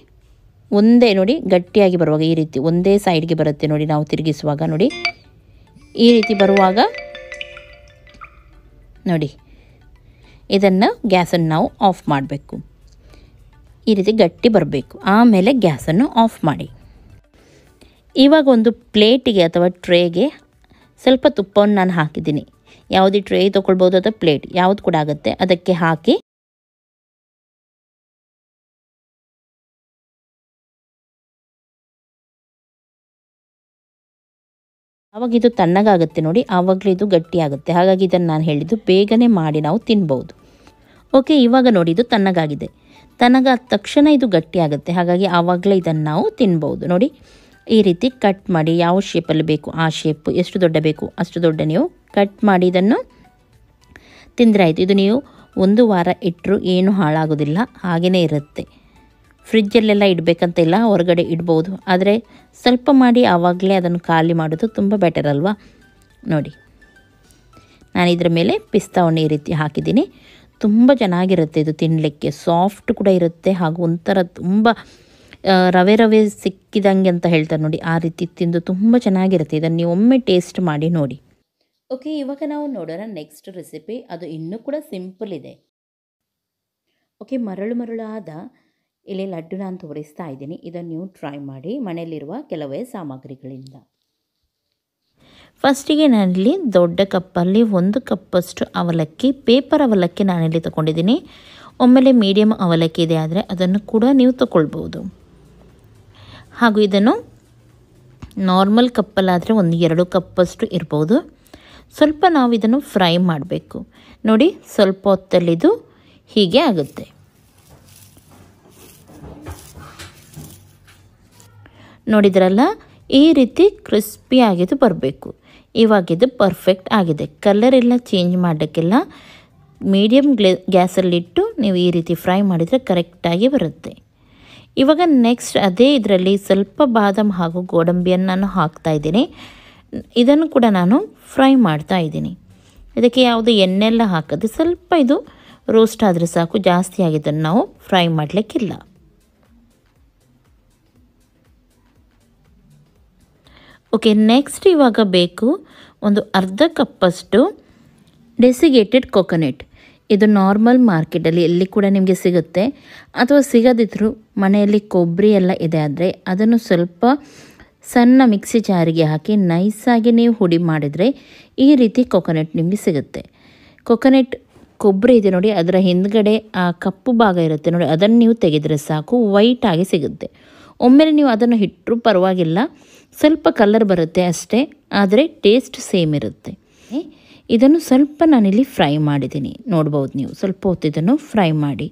ಒಂದೇ ನೋಡಿ ಗಟ್ಟಿಯಾಗಿ ಬರುವಾಗ ಈ ರೀತಿ ಒಂದೇ ಸೈಡ್ಗೆ ಬರುತ್ತೆ ನೋಡಿ ನಾವು ತಿರುಗಿಸುವಾಗ ನೋಡಿ ಈ ರೀತಿ ಬರುವಾಗ ನೋಡಿ ಇದನ್ನು ಗ್ಯಾಸನ್ನು ನಾವು ಆಫ್ ಮಾಡಬೇಕು ಈ ರೀತಿ ಗಟ್ಟಿ ಬರಬೇಕು ಆಮೇಲೆ ಗ್ಯಾಸನ್ನು ಆಫ್ ಮಾಡಿ ಇವಾಗ ಒಂದು ಪ್ಲೇಟಿಗೆ ಅಥವಾ ಟ್ರೇಗೆ ಸ್ವಲ್ಪ ತುಪ್ಪವನ್ನು ನಾನು ಹಾಕಿದ್ದೀನಿ ಯಾವುದೇ ಟ್ರೇ ತಗೊಳ್ಬೋದು ಅಥವಾ ಪ್ಲೇಟ್ ಯಾವುದು ಕೂಡ ಆಗುತ್ತೆ ಅದಕ್ಕೆ ಹಾಕಿ ಆವಾಗ ಇದು ತಣ್ಣಗಾಗುತ್ತೆ ನೋಡಿ ಆವಾಗಲೂ ಇದು ಗಟ್ಟಿಯಾಗುತ್ತೆ ಹಾಗಾಗಿ ಇದನ್ನು ನಾನು ಹೇಳಿದ್ದು ಬೇಗನೆ ಮಾಡಿ ನಾವು ತಿನ್ಬೋದು ಓಕೆ ಇವಾಗ ನೋಡಿ ಇದು ತಣ್ಣಗಾಗಿದೆ ತಣ್ಣಗಾದ ತಕ್ಷಣ ಇದು ಗಟ್ಟಿಯಾಗುತ್ತೆ ಹಾಗಾಗಿ ಆವಾಗಲೇ ಇದನ್ನು ನಾವು ತಿನ್ಬೋದು ನೋಡಿ ಈ ರೀತಿ ಕಟ್ ಮಾಡಿ ಯಾವ ಶೇಪಲ್ಲಿ ಬೇಕು ಆ ಶೇಪು ಎಷ್ಟು ದೊಡ್ಡ ಬೇಕು ಅಷ್ಟು ದೊಡ್ಡ ನೀವು ಕಟ್ ಮಾಡಿ ಇದನ್ನು ತಿಂದರೆ ಆಯಿತು ಇದು ನೀವು ಒಂದು ವಾರ ಇಟ್ಟರೂ ಏನು ಹಾಳಾಗೋದಿಲ್ಲ ಹಾಗೆಯೇ ಇರುತ್ತೆ ಫ್ರಿಜ್ಜಲ್ಲೆಲ್ಲ ಇಡಬೇಕಂತ ಇಲ್ಲ ಹೊರಗಡೆ ಇಡ್ಬೋದು ಆದರೆ ಸ್ವಲ್ಪ ಮಾಡಿ ಆವಾಗಲೇ ಅದನ್ನು ಖಾಲಿ ಮಾಡೋದು ತುಂಬ ಬೆಟರ್ ಅಲ್ವಾ ನೋಡಿ ನಾನು ಇದರ ಮೇಲೆ ಪಿಸ್ತಾವನ್ನು ಈ ರೀತಿ ಹಾಕಿದ್ದೀನಿ ತುಂಬ ಚೆನ್ನಾಗಿರುತ್ತೆ ಇದು ತಿನ್ನಲಿಕ್ಕೆ ಸಾಫ್ಟ್ ಕೂಡ ಇರುತ್ತೆ ಹಾಗೂ ಒಂಥರ ತುಂಬ ರವೆ ರವೆ ಸಿಕ್ಕಿದಂಗೆ ಅಂತ ಹೇಳ್ತಾರೆ ನೋಡಿ ಆ ರೀತಿ ತಿಂದು ತುಂಬ ಚೆನ್ನಾಗಿರುತ್ತೆ ಇದನ್ನು ನೀವು ಒಮ್ಮೆ ಟೇಸ್ಟ್ ಮಾಡಿ ನೋಡಿ ಓಕೆ ಇವಾಗ ನಾವು ನೋಡೋಣ ನೆಕ್ಸ್ಟ್ ರೆಸಿಪಿ ಅದು ಇನ್ನೂ ಕೂಡ ಸಿಂಪಲ್ ಇದೆ ಓಕೆ ಮರಳು ಮರಳಾದ ಇಲ್ಲಿ ಲಡ್ಡು ನಾನು ತೋರಿಸ್ತಾ ಇದ್ದೀನಿ ಇದನ್ನು ನೀವು ಟ್ರೈ ಮಾಡಿ ಮನೆಯಲ್ಲಿರುವ ಕೆಲವೇ ಸಾಮಗ್ರಿಗಳಿಂದ ಫಸ್ಟಿಗೆ ನಾನಿಲ್ಲಿ ದೊಡ್ಡ ಕಪ್ಪಲ್ಲಿ ಒಂದು ಕಪ್ಪಷ್ಟು ಅವಲಕ್ಕಿ ಪೇಪರ್ ಅವಲಕ್ಕಿ ನಾನಿಲ್ಲಿ ತೊಗೊಂಡಿದ್ದೀನಿ ಒಮ್ಮೆಲೆ ಮೀಡಿಯಮ್ ಅವಲಕ್ಕಿ ಇದೆ ಆದರೆ ಅದನ್ನು ಕೂಡ ನೀವು ತಗೊಳ್ಬೋದು ಹಾಗೂ ಇದನ್ನು ನಾರ್ಮಲ್ ಕಪ್ಪಲ್ಲಾದರೆ ಒಂದು ಎರಡು ಕಪ್ಪಷ್ಟು ಇರ್ಬೋದು ಸ್ವಲ್ಪ ನಾವು ಇದನ್ನು ಫ್ರೈ ಮಾಡಬೇಕು ನೋಡಿ ಸ್ವಲ್ಪ ಹೊತ್ತಲ್ಲಿದು ಹೀಗೆ ಆಗುತ್ತೆ ನೋಡಿದ್ರಲ್ಲ ಈ ರೀತಿ ಕ್ರಿಸ್ಪಿ ಆಗಿದ್ದು ಬರಬೇಕು ಇವಾಗಿದ್ದು ಪರ್ಫೆಕ್ಟ್ ಆಗಿದೆ ಕಲರ್ ಎಲ್ಲ ಚೇಂಜ್ ಮಾಡೋಕ್ಕೆಲ್ಲ ಮೀಡಿಯಮ್ ಗ್ಲೇ ಗ್ಯಾಸಲ್ಲಿಟ್ಟು ನೀವು ಈ ರೀತಿ ಫ್ರೈ ಮಾಡಿದರೆ ಕರೆಕ್ಟಾಗಿ ಬರುತ್ತೆ ಇವಾಗ ನೆಕ್ಸ್ಟ್ ಅದೇ ಇದರಲ್ಲಿ ಸ್ವಲ್ಪ ಬಾದಾಮ್ ಹಾಗೂ ಗೋಡಂಬಿಯನ್ನು ನಾನು ಇದ್ದೀನಿ ಇದನ್ನು ಕೂಡ ನಾನು ಫ್ರೈ ಮಾಡ್ತಾ ಇದ್ದೀನಿ ಇದಕ್ಕೆ ಯಾವುದು ಎಣ್ಣೆಲ್ಲ ಹಾಕೋದು ಸ್ವಲ್ಪ ಇದು ರೋಸ್ಟ್ ಆದರೆ ಸಾಕು ಜಾಸ್ತಿ ಆಗಿದ್ದನ್ನು ನಾವು ಫ್ರೈ ಮಾಡಲಿಕ್ಕಿಲ್ಲ ಓಕೆ ನೆಕ್ಸ್ಟ್ ಇವಾಗ ಬೇಕು ಒಂದು ಅರ್ಧ ಕಪ್ಪಷ್ಟು ಡೆಸಿಗೇಟೆಡ್ ಕೊಕೊನೆಟ್ ಇದು ನಾರ್ಮಲ್ ಮಾರ್ಕೆಟಲ್ಲಿ ಎಲ್ಲಿ ಕೂಡ ನಿಮಗೆ ಸಿಗುತ್ತೆ ಅಥವಾ ಸಿಗದಿದ್ದರೂ ಮನೆಯಲ್ಲಿ ಕೊಬ್ಬರಿ ಎಲ್ಲ ಇದೆ ಆದರೆ ಅದನ್ನು ಸ್ವಲ್ಪ ಸಣ್ಣ ಮಿಕ್ಸಿ ಜಾರಿಗೆ ಹಾಕಿ ನೈಸಾಗಿ ನೀವು ಹುಡಿ ಮಾಡಿದರೆ ಈ ರೀತಿ ಕೊಕೊನೆಟ್ ನಿಮಗೆ ಸಿಗುತ್ತೆ ಕೊಕೊನೆಟ್ ಕೊಬ್ಬರಿ ಇದೆ ನೋಡಿ ಅದರ ಹಿಂದ್ಗಡೆ ಆ ಕಪ್ಪು ಭಾಗ ಇರುತ್ತೆ ನೋಡಿ ಅದನ್ನು ನೀವು ತೆಗೆದರೆ ಸಾಕು ವೈಟಾಗಿ ಸಿಗುತ್ತೆ ಒಮ್ಮೆಲೆ ನೀವು ಅದನ್ನು ಇಟ್ಟರೂ ಪರವಾಗಿಲ್ಲ ಸ್ವಲ್ಪ ಕಲರ್ ಬರುತ್ತೆ ಅಷ್ಟೇ ಆದರೆ ಟೇಸ್ಟ್ ಸೇಮ್ ಇರುತ್ತೆ ಇದನ್ನು ಸ್ವಲ್ಪ ನಾನಿಲ್ಲಿ ಫ್ರೈ ಮಾಡಿದ್ದೀನಿ ನೋಡ್ಬೋದು ನೀವು ಸ್ವಲ್ಪ ಹೊತ್ತು ಇದನ್ನು ಫ್ರೈ ಮಾಡಿ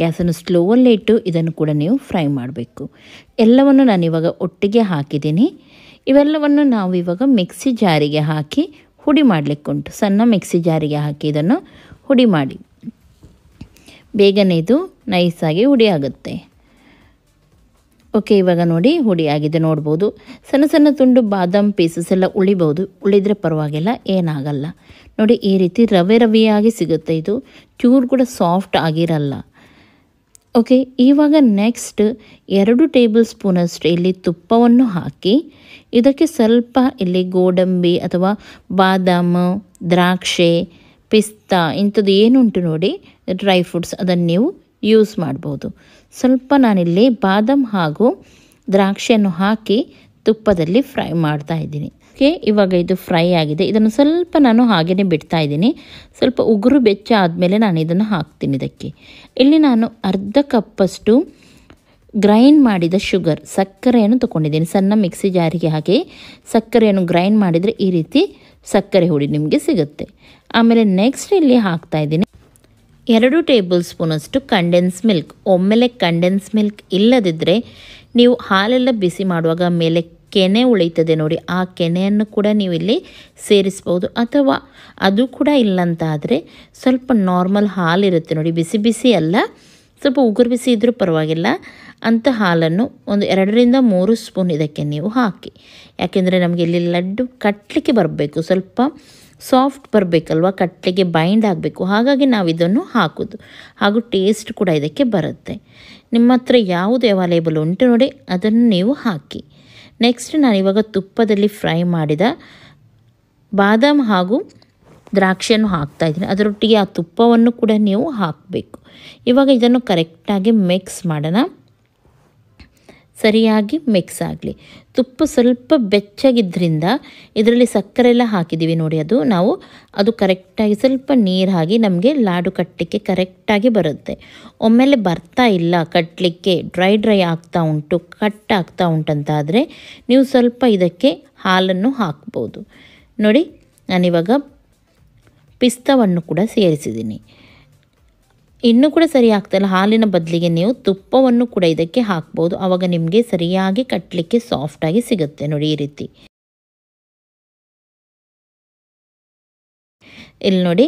ಗ್ಯಾಸನ್ನು ಸ್ಲೋವಲ್ಲೇ ಇಟ್ಟು ಇದನ್ನು ಕೂಡ ನೀವು ಫ್ರೈ ಮಾಡಬೇಕು ಎಲ್ಲವನ್ನು ನಾನಿವಾಗ ಒಟ್ಟಿಗೆ ಹಾಕಿದ್ದೀನಿ ಇವೆಲ್ಲವನ್ನು ನಾವು ಇವಾಗ ಮಿಕ್ಸಿ ಜಾರಿಗೆ ಹಾಕಿ ಹುಡಿ ಮಾಡಲಿಕ್ಕುಂಟು ಸಣ್ಣ ಮಿಕ್ಸಿ ಜಾರಿಗೆ ಹಾಕಿ ಇದನ್ನು ಹುಡಿ ಮಾಡಿ ಬೇಗನೆ ಇದು ನೈಸಾಗಿ ಹುಡಿ ಆಗುತ್ತೆ ಓಕೆ ಇವಾಗ ನೋಡಿ ಹುಡಿ ಆಗಿದೆ ನೋಡ್ಬೋದು ಸಣ್ಣ ಸಣ್ಣ ತುಂಡು ಬಾದಾಮ್ ಪೀಸಸ್ ಎಲ್ಲ ಉಳಿಬೋದು ಉಳಿದರೆ ಪರವಾಗಿಲ್ಲ ಏನಾಗಲ್ಲ ನೋಡಿ ಈ ರೀತಿ ರವೆ ರವೆಯಾಗಿ ಸಿಗುತ್ತೆ ಇದು ಚೂರು ಕೂಡ ಸಾಫ್ಟ್ ಆಗಿರಲ್ಲ ಓಕೆ ಇವಾಗ ನೆಕ್ಸ್ಟ್ ಎರಡು ಟೇಬಲ್ ಸ್ಪೂನಷ್ಟು ಇಲ್ಲಿ ತುಪ್ಪವನ್ನು ಹಾಕಿ ಇದಕ್ಕೆ ಸ್ವಲ್ಪ ಇಲ್ಲಿ ಗೋಡಂಬಿ ಅಥವಾ ಬಾದಾಮ್ ದ್ರಾಕ್ಷೆ ಪಿಸ್ತಾ ಇಂಥದ್ದು ಏನುಂಟು ನೋಡಿ ಡ್ರೈ ಫ್ರೂಟ್ಸ್ ಅದನ್ನು ನೀವು ಯೂಸ್ ಮಾಡ್ಬೋದು ಸ್ವಲ್ಪ ನಾನಿಲ್ಲಿ ಬಾದಾಮ್ ಹಾಗೂ ದ್ರಾಕ್ಷಿಯನ್ನು ಹಾಕಿ ತುಪ್ಪದಲ್ಲಿ ಫ್ರೈ ಮಾಡ್ತಾ ಇದ್ದೀನಿ ಓಕೆ ಇವಾಗ ಇದು ಫ್ರೈ ಆಗಿದೆ ಇದನ್ನು ಸ್ವಲ್ಪ ನಾನು ಹಾಗೇ ಬಿಡ್ತಾ ಇದ್ದೀನಿ ಸ್ವಲ್ಪ ಉಗುರು ಬೆಚ್ಚ ಆದಮೇಲೆ ನಾನು ಇದನ್ನು ಹಾಕ್ತೀನಿ ಇದಕ್ಕೆ ಇಲ್ಲಿ ನಾನು ಅರ್ಧ ಕಪ್ಪಷ್ಟು ಗ್ರೈಂಡ್ ಮಾಡಿದ ಶುಗರ್ ಸಕ್ಕರೆಯನ್ನು ತೊಗೊಂಡಿದ್ದೀನಿ ಸಣ್ಣ ಮಿಕ್ಸಿ ಜಾರಿಗೆ ಹಾಕಿ ಸಕ್ಕರೆಯನ್ನು ಗ್ರೈಂಡ್ ಮಾಡಿದರೆ ಈ ರೀತಿ ಸಕ್ಕರೆ ಹುಡಿ ನಿಮಗೆ ಸಿಗುತ್ತೆ ಆಮೇಲೆ ನೆಕ್ಸ್ಟ್ ಇಲ್ಲಿ ಹಾಕ್ತಾ ಇದ್ದೀನಿ ಎರಡು ಟೇಬಲ್ ಸ್ಪೂನಷ್ಟು ಕಂಡೆನ್ಸ್ ಮಿಲ್ಕ್ ಒಮ್ಮೆಲೆ ಕಂಡೆನ್ಸ್ ಮಿಲ್ಕ್ ಇಲ್ಲದಿದ್ದರೆ ನೀವು ಹಾಲೆಲ್ಲ ಬಿಸಿ ಮಾಡುವಾಗ ಮೇಲೆ ಕೆನೆ ಉಳಿತದೆ ನೋಡಿ ಆ ಕೆನೆಯನ್ನು ಕೂಡ ನೀವು ಇಲ್ಲಿ ಸೇರಿಸ್ಬೋದು ಅಥವಾ ಅದು ಕೂಡ ಇಲ್ಲಂತಾದರೆ ಸ್ವಲ್ಪ ನಾರ್ಮಲ್ ಹಾಲಿರುತ್ತೆ ನೋಡಿ ಬಿಸಿ ಬಿಸಿ ಅಲ್ಲ ಸ್ವಲ್ಪ ಉಗುರು ಬಿಸಿ ಇದ್ದರೂ ಪರವಾಗಿಲ್ಲ ಅಂಥ ಹಾಲನ್ನು ಒಂದು ಎರಡರಿಂದ ಮೂರು ಸ್ಪೂನ್ ಇದಕ್ಕೆ ನೀವು ಹಾಕಿ ಯಾಕೆಂದರೆ ನಮಗೆ ಇಲ್ಲಿ ಲಡ್ಡು ಕಟ್ಟಲಿಕ್ಕೆ ಬರಬೇಕು ಸ್ವಲ್ಪ ಸಾಫ್ಟ್ ಬರಬೇಕಲ್ವ ಕಟ್ಟೆಗೆ ಬೈಂಡ್ ಆಗಬೇಕು ಹಾಗಾಗಿ ನಾವು ಇದನ್ನು ಹಾಕೋದು ಹಾಗೂ ಟೇಸ್ಟ್ ಕೂಡ ಇದಕ್ಕೆ ಬರುತ್ತೆ ನಿಮ್ಮ ಹತ್ರ ಯಾವುದು ಅವೈಲೇಬಲ್ ಉಂಟು ನೋಡಿ ಅದನ್ನು ನೀವು ಹಾಕಿ ನೆಕ್ಸ್ಟ್ ನಾನು ಇವಾಗ ತುಪ್ಪದಲ್ಲಿ ಫ್ರೈ ಮಾಡಿದ ಬಾದಾಮ್ ಹಾಗೂ ದ್ರಾಕ್ಷಿಯನ್ನು ಹಾಕ್ತಾ ಇದ್ದೀನಿ ಅದರೊಟ್ಟಿಗೆ ಆ ತುಪ್ಪವನ್ನು ಕೂಡ ನೀವು ಹಾಕಬೇಕು ಇವಾಗ ಇದನ್ನು ಕರೆಕ್ಟಾಗಿ ಮಿಕ್ಸ್ ಮಾಡೋಣ ಸರಿಯಾಗಿ ಮಿಕ್ಸ್ ಆಗಲಿ ತುಪ್ಪ ಸ್ವಲ್ಪ ಬೆಚ್ಚಗಿದ್ದರಿಂದ ಇದರಲ್ಲಿ ಸಕ್ಕರೆ ಎಲ್ಲ ಹಾಕಿದ್ದೀವಿ ನೋಡಿ ಅದು ನಾವು ಅದು ಕರೆಕ್ಟಾಗಿ ಸ್ವಲ್ಪ ನೀರು ಹಾಕಿ ನಮಗೆ ಲಾಡು ಕಟ್ಟಲಿಕ್ಕೆ ಕರೆಕ್ಟಾಗಿ ಬರುತ್ತೆ ಒಮ್ಮೆಲೆ ಬರ್ತಾ ಇಲ್ಲ ಕಟ್ಟಲಿಕ್ಕೆ ಡ್ರೈ ಡ್ರೈ ಆಗ್ತಾ ಉಂಟು ಕಟ್ ಆಗ್ತಾ ಉಂಟಂತಾದರೆ ನೀವು ಸ್ವಲ್ಪ ಇದಕ್ಕೆ ಹಾಲನ್ನು ಹಾಕ್ಬೋದು ನೋಡಿ ನಾನಿವಾಗ ಪಿಸ್ತಾವನ್ನು ಕೂಡ ಸೇರಿಸಿದ್ದೀನಿ ಇನ್ನು ಕೂಡ ಸರಿ ಇಲ್ಲ ಹಾಲಿನ ಬದಲಿಗೆ ನೀವು ತುಪ್ಪವನ್ನು ಕೂಡ ಇದಕ್ಕೆ ಹಾಕ್ಬೋದು ಆವಾಗ ನಿಮಗೆ ಸರಿಯಾಗಿ ಕಟ್ಟಲಿಕ್ಕೆ ಸಾಫ್ಟಾಗಿ ಸಿಗುತ್ತೆ ನೋಡಿ ಈ ರೀತಿ ಇಲ್ಲಿ ನೋಡಿ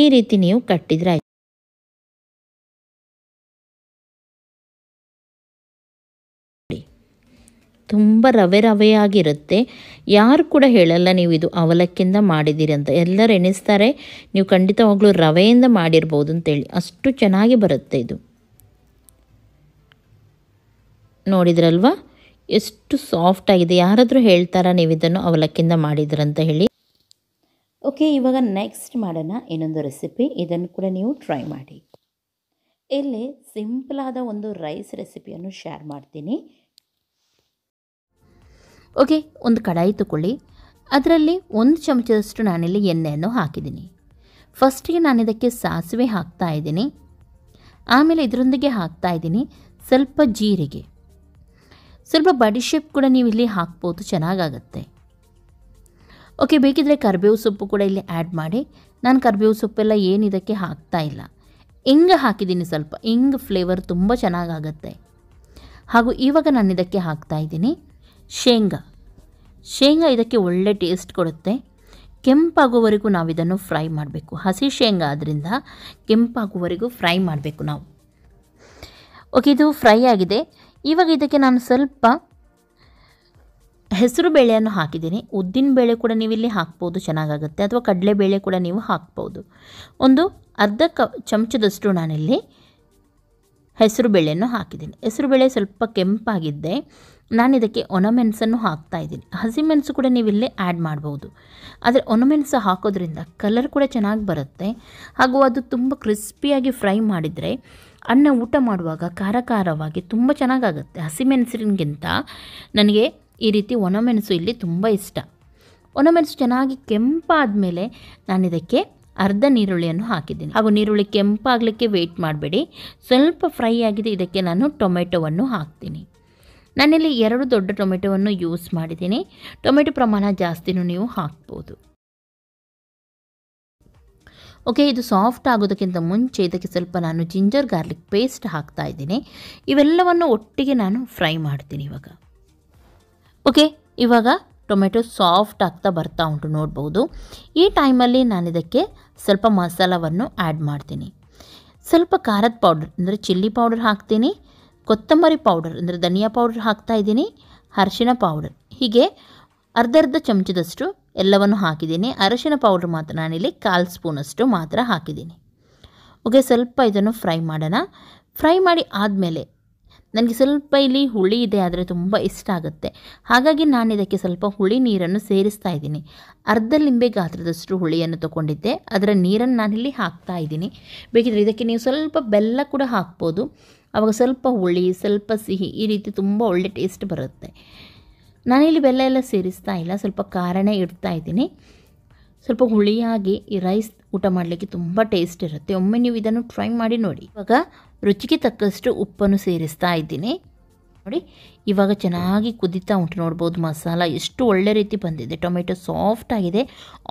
ಈ ರೀತಿ ನೀವು ಕಟ್ಟಿದ್ರೆ ತುಂಬ ರವೆ ರವೆಯಾಗಿರುತ್ತೆ ಯಾರು ಕೂಡ ಹೇಳಲ್ಲ ನೀವು ಇದು ಅವಲಕ್ಕಿಯಿಂದ ಮಾಡಿದ್ದೀರಿ ಅಂತ ಎಲ್ಲರೂ ಎಣಿಸ್ತಾರೆ ನೀವು ಖಂಡಿತವಾಗಲೂ ರವೆಯಿಂದ ಮಾಡಿರ್ಬೋದು ಅಂತೇಳಿ ಅಷ್ಟು ಚೆನ್ನಾಗಿ ಬರುತ್ತೆ ಇದು ನೋಡಿದ್ರಲ್ವಾ ಎಷ್ಟು ಸಾಫ್ಟ್ ಆಗಿದೆ ಯಾರಾದರೂ ಹೇಳ್ತಾರ ನೀವು ಇದನ್ನು ಅವಲಕ್ಕಿಯಿಂದ ಮಾಡಿದ್ರಂತ ಹೇಳಿ ಓಕೆ ಇವಾಗ ನೆಕ್ಸ್ಟ್ ಮಾಡೋಣ ಇನ್ನೊಂದು ರೆಸಿಪಿ ಇದನ್ನು ಕೂಡ ನೀವು ಟ್ರೈ ಮಾಡಿ ಇಲ್ಲಿ ಸಿಂಪಲಾದ ಒಂದು ರೈಸ್ ರೆಸಿಪಿಯನ್ನು ಶೇರ್ ಮಾಡ್ತೀನಿ ಓಕೆ ಒಂದು ಕಡಾಯಿ ತಗೊಳ್ಳಿ ಅದರಲ್ಲಿ ಒಂದು ಚಮಚದಷ್ಟು ನಾನಿಲ್ಲಿ ಎಣ್ಣೆಯನ್ನು ಹಾಕಿದ್ದೀನಿ ಫಸ್ಟಿಗೆ ನಾನು ಇದಕ್ಕೆ ಸಾಸಿವೆ ಹಾಕ್ತಾ ಇದ್ದೀನಿ ಆಮೇಲೆ ಇದರೊಂದಿಗೆ ಹಾಕ್ತಾ ಇದ್ದೀನಿ ಸ್ವಲ್ಪ ಜೀರಿಗೆ ಸ್ವಲ್ಪ ಶೇಪ್ ಕೂಡ ನೀವು ಇಲ್ಲಿ ಹಾಕ್ಬೋದು ಚೆನ್ನಾಗಾಗತ್ತೆ ಓಕೆ ಬೇಕಿದ್ರೆ ಕರ್ಬೇವು ಸೊಪ್ಪು ಕೂಡ ಇಲ್ಲಿ ಆ್ಯಡ್ ಮಾಡಿ ನಾನು ಕರ್ಬೇವು ಸೊಪ್ಪೆಲ್ಲ ಏನು ಇದಕ್ಕೆ ಹಾಕ್ತಾ ಇಲ್ಲ ಹಿಂಗೆ ಹಾಕಿದ್ದೀನಿ ಸ್ವಲ್ಪ ಹಿಂಗೆ ಫ್ಲೇವರ್ ತುಂಬ ಚೆನ್ನಾಗಾಗತ್ತೆ ಹಾಗೂ ಇವಾಗ ನಾನು ಇದಕ್ಕೆ ಹಾಕ್ತಾ ಇದ್ದೀನಿ ಶೇಂಗಾ ಶೇಂಗಾ ಇದಕ್ಕೆ ಒಳ್ಳೆ ಟೇಸ್ಟ್ ಕೊಡುತ್ತೆ ಕೆಂಪಾಗುವವರೆಗೂ ನಾವು ಇದನ್ನು ಫ್ರೈ ಮಾಡಬೇಕು ಹಸಿ ಶೇಂಗಾ ಆದ್ದರಿಂದ ಕೆಂಪಾಗುವವರೆಗೂ ಫ್ರೈ ಮಾಡಬೇಕು ನಾವು ಓಕೆ ಇದು ಫ್ರೈ ಆಗಿದೆ ಇವಾಗ ಇದಕ್ಕೆ ನಾನು ಸ್ವಲ್ಪ ಹೆಸರು ಬೇಳೆಯನ್ನು ಹಾಕಿದ್ದೀನಿ ಉದ್ದಿನ ಬೇಳೆ ಕೂಡ ನೀವು ಇಲ್ಲಿ ಹಾಕ್ಬೋದು ಚೆನ್ನಾಗಾಗುತ್ತೆ ಅಥವಾ ಕಡಲೆಬೇಳೆ ಕೂಡ ನೀವು ಹಾಕ್ಬೋದು ಒಂದು ಅರ್ಧ ಕ ಚಮಚದಷ್ಟು ನಾನಿಲ್ಲಿ ಹೆಸರು ಬೇಳೆಯನ್ನು ಹಾಕಿದ್ದೀನಿ ಹೆಸರು ಬೇಳೆ ಸ್ವಲ್ಪ ಕೆಂಪಾಗಿದ್ದೆ ನಾನು ಇದಕ್ಕೆ ಒಣಮೆಣಸನ್ನು ಹಾಕ್ತಾ ಇದ್ದೀನಿ ಹಸಿಮೆಣಸು ಕೂಡ ನೀವು ಇಲ್ಲೇ ಆ್ಯಡ್ ಮಾಡ್ಬೋದು ಆದರೆ ಒಣಮೆಣಸು ಹಾಕೋದ್ರಿಂದ ಕಲರ್ ಕೂಡ ಚೆನ್ನಾಗಿ ಬರುತ್ತೆ ಹಾಗೂ ಅದು ತುಂಬ ಕ್ರಿಸ್ಪಿಯಾಗಿ ಫ್ರೈ ಮಾಡಿದರೆ ಅನ್ನ ಊಟ ಮಾಡುವಾಗ ಖಾರ ಖಾರವಾಗಿ ತುಂಬ ಚೆನ್ನಾಗಾಗುತ್ತೆ ಹಸಿಮೆಣಸಿನಗಿಂತ ನನಗೆ ಈ ರೀತಿ ಒಣಮೆಣಸು ಇಲ್ಲಿ ತುಂಬ ಇಷ್ಟ ಒಣಮೆಣಸು ಚೆನ್ನಾಗಿ ಕೆಂಪಾದ ಮೇಲೆ ನಾನು ಇದಕ್ಕೆ ಅರ್ಧ ನೀರುಳ್ಳಿಯನ್ನು ಹಾಕಿದ್ದೀನಿ ಹಾಗೂ ನೀರುಳ್ಳಿ ಕೆಂಪಾಗಲಿಕ್ಕೆ ವೆಯ್ಟ್ ಮಾಡಬೇಡಿ ಸ್ವಲ್ಪ ಫ್ರೈ ಆಗಿದೆ ಇದಕ್ಕೆ ನಾನು ಟೊಮೆಟೊವನ್ನು ಹಾಕ್ತೀನಿ ನಾನಿಲ್ಲಿ ಎರಡು ದೊಡ್ಡ ಟೊಮೆಟೊವನ್ನು ಯೂಸ್ ಮಾಡಿದ್ದೀನಿ ಟೊಮೆಟೊ ಪ್ರಮಾಣ ಜಾಸ್ತಿನೂ ನೀವು ಹಾಕ್ಬೋದು ಓಕೆ ಇದು ಸಾಫ್ಟ್ ಆಗೋದಕ್ಕಿಂತ ಮುಂಚೆ ಇದಕ್ಕೆ ಸ್ವಲ್ಪ ನಾನು ಜಿಂಜರ್ ಗಾರ್ಲಿಕ್ ಪೇಸ್ಟ್ ಹಾಕ್ತಾ ಇದ್ದೀನಿ ಇವೆಲ್ಲವನ್ನು ಒಟ್ಟಿಗೆ ನಾನು ಫ್ರೈ ಮಾಡ್ತೀನಿ ಇವಾಗ ಓಕೆ ಇವಾಗ ಟೊಮೆಟೊ ಸಾಫ್ಟ್ ಆಗ್ತಾ ಬರ್ತಾ ಉಂಟು ನೋಡ್ಬೋದು ಈ ಟೈಮಲ್ಲಿ ನಾನಿದಕ್ಕೆ ಸ್ವಲ್ಪ ಮಸಾಲವನ್ನು ಆ್ಯಡ್ ಮಾಡ್ತೀನಿ ಸ್ವಲ್ಪ ಖಾರದ ಪೌಡರ್ ಅಂದರೆ ಚಿಲ್ಲಿ ಪೌಡರ್ ಹಾಕ್ತೀನಿ ಕೊತ್ತಂಬರಿ ಪೌಡರ್ ಅಂದರೆ ಧನಿಯಾ ಪೌಡರ್ ಹಾಕ್ತಾ ಇದ್ದೀನಿ ಅರಶಿನ ಪೌಡರ್ ಹೀಗೆ ಅರ್ಧ ಅರ್ಧ ಚಮಚದಷ್ಟು ಎಲ್ಲವನ್ನು ಹಾಕಿದ್ದೀನಿ ಅರಶಿನ ಪೌಡರ್ ಮಾತ್ರ ನಾನಿಲ್ಲಿ ಕಾಲು ಸ್ಪೂನಷ್ಟು ಮಾತ್ರ ಹಾಕಿದ್ದೀನಿ ಓಕೆ ಸ್ವಲ್ಪ ಇದನ್ನು ಫ್ರೈ ಮಾಡೋಣ ಫ್ರೈ ಮಾಡಿ ಆದಮೇಲೆ ನನಗೆ ಸ್ವಲ್ಪ ಇಲ್ಲಿ ಹುಳಿ ಇದೆ ಆದರೆ ತುಂಬ ಇಷ್ಟ ಆಗುತ್ತೆ ಹಾಗಾಗಿ ನಾನು ಇದಕ್ಕೆ ಸ್ವಲ್ಪ ಹುಳಿ ನೀರನ್ನು ಸೇರಿಸ್ತಾ ಇದ್ದೀನಿ ಅರ್ಧ ಲಿಂಬೆ ಗಾತ್ರದಷ್ಟು ಹುಳಿಯನ್ನು ತಗೊಂಡಿದ್ದೆ ಅದರ ನೀರನ್ನು ನಾನಿಲ್ಲಿ ಹಾಕ್ತಾ ಇದ್ದೀನಿ ಬೇಕಿದ್ರೆ ಇದಕ್ಕೆ ನೀವು ಸ್ವಲ್ಪ ಬೆಲ್ಲ ಕೂಡ ಹಾಕ್ಬೋದು ಆವಾಗ ಸ್ವಲ್ಪ ಹುಳಿ ಸ್ವಲ್ಪ ಸಿಹಿ ಈ ರೀತಿ ತುಂಬ ಒಳ್ಳೆ ಟೇಸ್ಟ್ ಬರುತ್ತೆ ನಾನಿಲ್ಲಿ ಬೆಲ್ಲ ಎಲ್ಲ ಸೇರಿಸ್ತಾ ಇಲ್ಲ ಸ್ವಲ್ಪ ಖಾರನೇ ಇಡ್ತಾ ಇದ್ದೀನಿ ಸ್ವಲ್ಪ ಹುಳಿಯಾಗಿ ಈ ರೈಸ್ ಊಟ ಮಾಡಲಿಕ್ಕೆ ತುಂಬ ಟೇಸ್ಟ್ ಇರುತ್ತೆ ಒಮ್ಮೆ ನೀವು ಇದನ್ನು ಟ್ರೈ ಮಾಡಿ ನೋಡಿ ಇವಾಗ ರುಚಿಗೆ ತಕ್ಕಷ್ಟು ಉಪ್ಪನ್ನು ಸೇರಿಸ್ತಾ ಇದ್ದೀನಿ ನೋಡಿ ಇವಾಗ ಚೆನ್ನಾಗಿ ಕುದಿತಾ ಉಂಟು ನೋಡ್ಬೋದು ಮಸಾಲ ಎಷ್ಟು ಒಳ್ಳೆ ರೀತಿ ಬಂದಿದೆ ಟೊಮೆಟೊ ಸಾಫ್ಟ್ ಆಗಿದೆ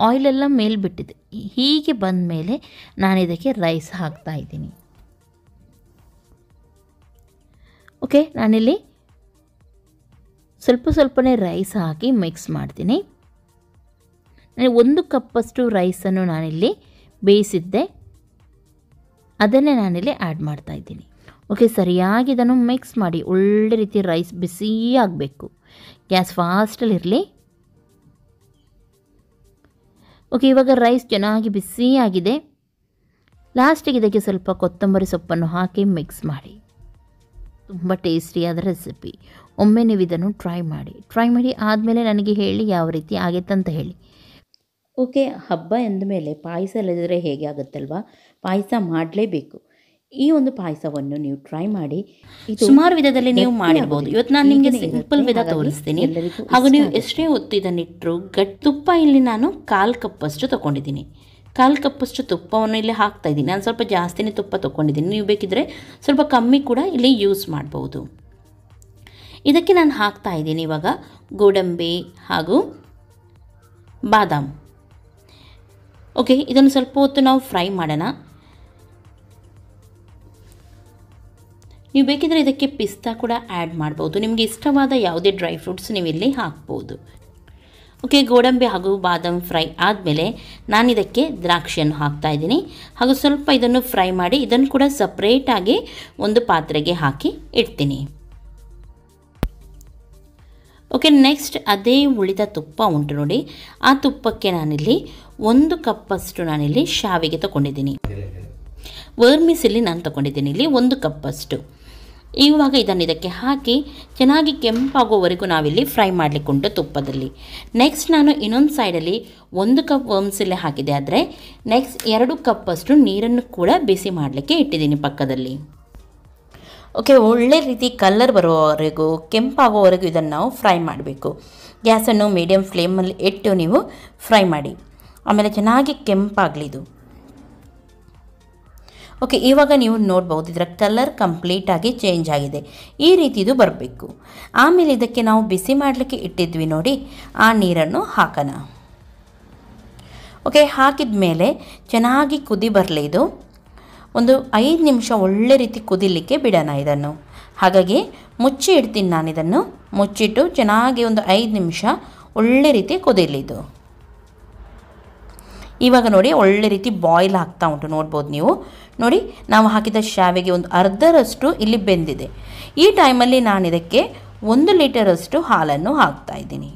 ಆಯಿಲೆಲ್ಲ ಮೇಲೆ ಬಿಟ್ಟಿದೆ ಹೀಗೆ ಬಂದ ಮೇಲೆ ನಾನು ಇದಕ್ಕೆ ರೈಸ್ ಹಾಕ್ತಾ ಇದ್ದೀನಿ ಓಕೆ ನಾನಿಲ್ಲಿ ಸ್ವಲ್ಪ ಸ್ವಲ್ಪನೇ ರೈಸ್ ಹಾಕಿ ಮಿಕ್ಸ್ ಮಾಡ್ತೀನಿ ನನಗೆ ಒಂದು ಕಪ್ಪಷ್ಟು ರೈಸನ್ನು ನಾನಿಲ್ಲಿ ಬೇಯಿಸಿದ್ದೆ ಅದನ್ನೇ ನಾನಿಲ್ಲಿ ಆ್ಯಡ್ ಮಾಡ್ತಾ ಇದ್ದೀನಿ ಓಕೆ ಸರಿಯಾಗಿ ಇದನ್ನು ಮಿಕ್ಸ್ ಮಾಡಿ ಒಳ್ಳೆ ರೀತಿ ರೈಸ್ ಬಿಸಿ ಆಗಬೇಕು ಗ್ಯಾಸ್ ಫಾಸ್ಟಲ್ಲಿರಲಿ ಓಕೆ ಇವಾಗ ರೈಸ್ ಚೆನ್ನಾಗಿ ಬಿಸಿಯಾಗಿದೆ ಲಾಸ್ಟಿಗೆ ಇದಕ್ಕೆ ಸ್ವಲ್ಪ ಕೊತ್ತಂಬರಿ ಸೊಪ್ಪನ್ನು ಹಾಕಿ ಮಿಕ್ಸ್ ಮಾಡಿ ತುಂಬ ಟೇಸ್ಟಿಯಾದ ರೆಸಿಪಿ ಒಮ್ಮೆ ನೀವು ಇದನ್ನು ಟ್ರೈ ಮಾಡಿ ಟ್ರೈ ಮಾಡಿ ಆದಮೇಲೆ ನನಗೆ ಹೇಳಿ ಯಾವ ರೀತಿ ಆಗೈತೆ ಅಂತ ಹೇಳಿ ಓಕೆ ಹಬ್ಬ ಮೇಲೆ ಪಾಯಸ ಇಲ್ಲದಿದ್ದರೆ ಹೇಗೆ ಆಗುತ್ತಲ್ವಾ ಪಾಯಸ ಮಾಡಲೇಬೇಕು ಈ ಒಂದು ಪಾಯಸವನ್ನು ನೀವು ಟ್ರೈ ಮಾಡಿ ಸುಮಾರು ವಿಧದಲ್ಲಿ ನೀವು ಮಾಡಿರ್ಬೋದು ಇವತ್ತು ನಾನು ನಿಮಗೆ ಸಿಂಪಲ್ ವಿಧ ತೋರಿಸ್ತೀನಿ ಹಾಗೂ ನೀವು ಎಷ್ಟೇ ಹೊತ್ತು ಇದನ್ನಿಟ್ಟರು ಗಟ್ಟಿ ತುಪ್ಪ ಇಲ್ಲಿ ನಾನು ಕಾಲು ಕಪ್ಪಷ್ಟು ತೊಗೊಂಡಿದ್ದೀನಿ ಕಾಲು ಕಪ್ಪಷ್ಟು ತುಪ್ಪವನ್ನು ಇಲ್ಲಿ ಹಾಕ್ತಾ ಇದ್ದೀನಿ ನಾನು ಸ್ವಲ್ಪ ಜಾಸ್ತಿನೇ ತುಪ್ಪ ತೊಗೊಂಡಿದ್ದೀನಿ ನೀವು ಬೇಕಿದ್ದರೆ ಸ್ವಲ್ಪ ಕಮ್ಮಿ ಕೂಡ ಇಲ್ಲಿ ಯೂಸ್ ಮಾಡ್ಬೋದು ಇದಕ್ಕೆ ನಾನು ಹಾಕ್ತಾ ಇದ್ದೀನಿ ಇವಾಗ ಗೋಡಂಬಿ ಹಾಗೂ ಬಾದಾಮ್ ಓಕೆ ಇದನ್ನು ಸ್ವಲ್ಪ ಹೊತ್ತು ನಾವು ಫ್ರೈ ಮಾಡೋಣ ನೀವು ಬೇಕಿದ್ರೆ ಇದಕ್ಕೆ ಪಿಸ್ತಾ ಕೂಡ ಆ್ಯಡ್ ಮಾಡ್ಬೋದು ನಿಮಗೆ ಇಷ್ಟವಾದ ಯಾವುದೇ ಡ್ರೈ ಫ್ರೂಟ್ಸ್ ನೀವು ಇಲ್ಲಿ ಹಾಕ್ಬೋದು ಓಕೆ ಗೋಡಂಬಿ ಹಾಗೂ ಬಾದಾಮ್ ಫ್ರೈ ಆದಮೇಲೆ ನಾನಿದಕ್ಕೆ ದ್ರಾಕ್ಷಿಯನ್ನು ಹಾಕ್ತಾ ಇದ್ದೀನಿ ಹಾಗೂ ಸ್ವಲ್ಪ ಇದನ್ನು ಫ್ರೈ ಮಾಡಿ ಇದನ್ನು ಕೂಡ ಸಪ್ರೇಟಾಗಿ ಒಂದು ಪಾತ್ರೆಗೆ ಹಾಕಿ ಇಡ್ತೀನಿ ಓಕೆ ನೆಕ್ಸ್ಟ್ ಅದೇ ಉಳಿದ ತುಪ್ಪ ಉಂಟು ನೋಡಿ ಆ ತುಪ್ಪಕ್ಕೆ ನಾನಿಲ್ಲಿ ಒಂದು ಕಪ್ಪಷ್ಟು ನಾನಿಲ್ಲಿ ಶಾವಿಗೆ ತಗೊಂಡಿದ್ದೀನಿ ವರ್ಮಿಸಲ್ಲಿ ನಾನು ತೊಗೊಂಡಿದ್ದೀನಿ ಇಲ್ಲಿ ಒಂದು ಕಪ್ಪಷ್ಟು ಇವಾಗ ಇದನ್ನು ಇದಕ್ಕೆ ಹಾಕಿ ಚೆನ್ನಾಗಿ ಕೆಂಪಾಗೋವರೆಗೂ ನಾವಿಲ್ಲಿ ಫ್ರೈ ಮಾಡಲಿಕ್ಕುಂಟು ತುಪ್ಪದಲ್ಲಿ ನೆಕ್ಸ್ಟ್ ನಾನು ಇನ್ನೊಂದು ಸೈಡಲ್ಲಿ ಒಂದು ಕಪ್ ವರ್ಮ್ಸಿಲ್ಲೆ ಹಾಕಿದೆ ಆದರೆ ನೆಕ್ಸ್ಟ್ ಎರಡು ಕಪ್ಪಷ್ಟು ನೀರನ್ನು ಕೂಡ ಬಿಸಿ ಮಾಡಲಿಕ್ಕೆ ಇಟ್ಟಿದ್ದೀನಿ ಪಕ್ಕದಲ್ಲಿ ಓಕೆ ಒಳ್ಳೆ ರೀತಿ ಕಲ್ಲರ್ ಬರೋವರೆಗೂ ಕೆಂಪಾಗೋವರೆಗೂ ಇದನ್ನು ನಾವು ಫ್ರೈ ಮಾಡಬೇಕು ಗ್ಯಾಸನ್ನು ಮೀಡಿಯಮ್ ಫ್ಲೇಮಲ್ಲಿ ಇಟ್ಟು ನೀವು ಫ್ರೈ ಮಾಡಿ ಆಮೇಲೆ ಚೆನ್ನಾಗಿ ಕೆಂಪಾಗಲಿದು ಓಕೆ ಇವಾಗ ನೀವು ನೋಡ್ಬೋದು ಇದರ ಕಲರ್ ಕಂಪ್ಲೀಟಾಗಿ ಚೇಂಜ್ ಆಗಿದೆ ಈ ರೀತಿದು ಬರಬೇಕು ಆಮೇಲೆ ಇದಕ್ಕೆ ನಾವು ಬಿಸಿ ಮಾಡಲಿಕ್ಕೆ ಇಟ್ಟಿದ್ವಿ ನೋಡಿ ಆ ನೀರನ್ನು ಹಾಕೋಣ ಓಕೆ ಹಾಕಿದ ಮೇಲೆ ಚೆನ್ನಾಗಿ ಕುದಿ ಬರಲಿ ಇದು ಒಂದು ಐದು ನಿಮಿಷ ಒಳ್ಳೆ ರೀತಿ ಕುದಿಲಿಕ್ಕೆ ಬಿಡೋಣ ಇದನ್ನು ಹಾಗಾಗಿ ಮುಚ್ಚಿ ಇಡ್ತೀನಿ ನಾನು ಇದನ್ನು ಮುಚ್ಚಿಟ್ಟು ಚೆನ್ನಾಗಿ ಒಂದು ಐದು ನಿಮಿಷ ಒಳ್ಳೆ ರೀತಿ ಕುದಿಲಿದು ಇವಾಗ ನೋಡಿ ಒಳ್ಳೆ ರೀತಿ ಬಾಯ್ಲ್ ಆಗ್ತಾ ಉಂಟು ನೋಡ್ಬೋದು ನೀವು ನೋಡಿ ನಾವು ಹಾಕಿದ ಶಾವಿಗೆ ಒಂದು ಅರ್ಧರಷ್ಟು ಇಲ್ಲಿ ಬೆಂದಿದೆ ಈ ಟೈಮಲ್ಲಿ ನಾನು ಇದಕ್ಕೆ ಒಂದು ಲೀಟರಷ್ಟು ಹಾಲನ್ನು ಹಾಕ್ತಾ ಇದ್ದೀನಿ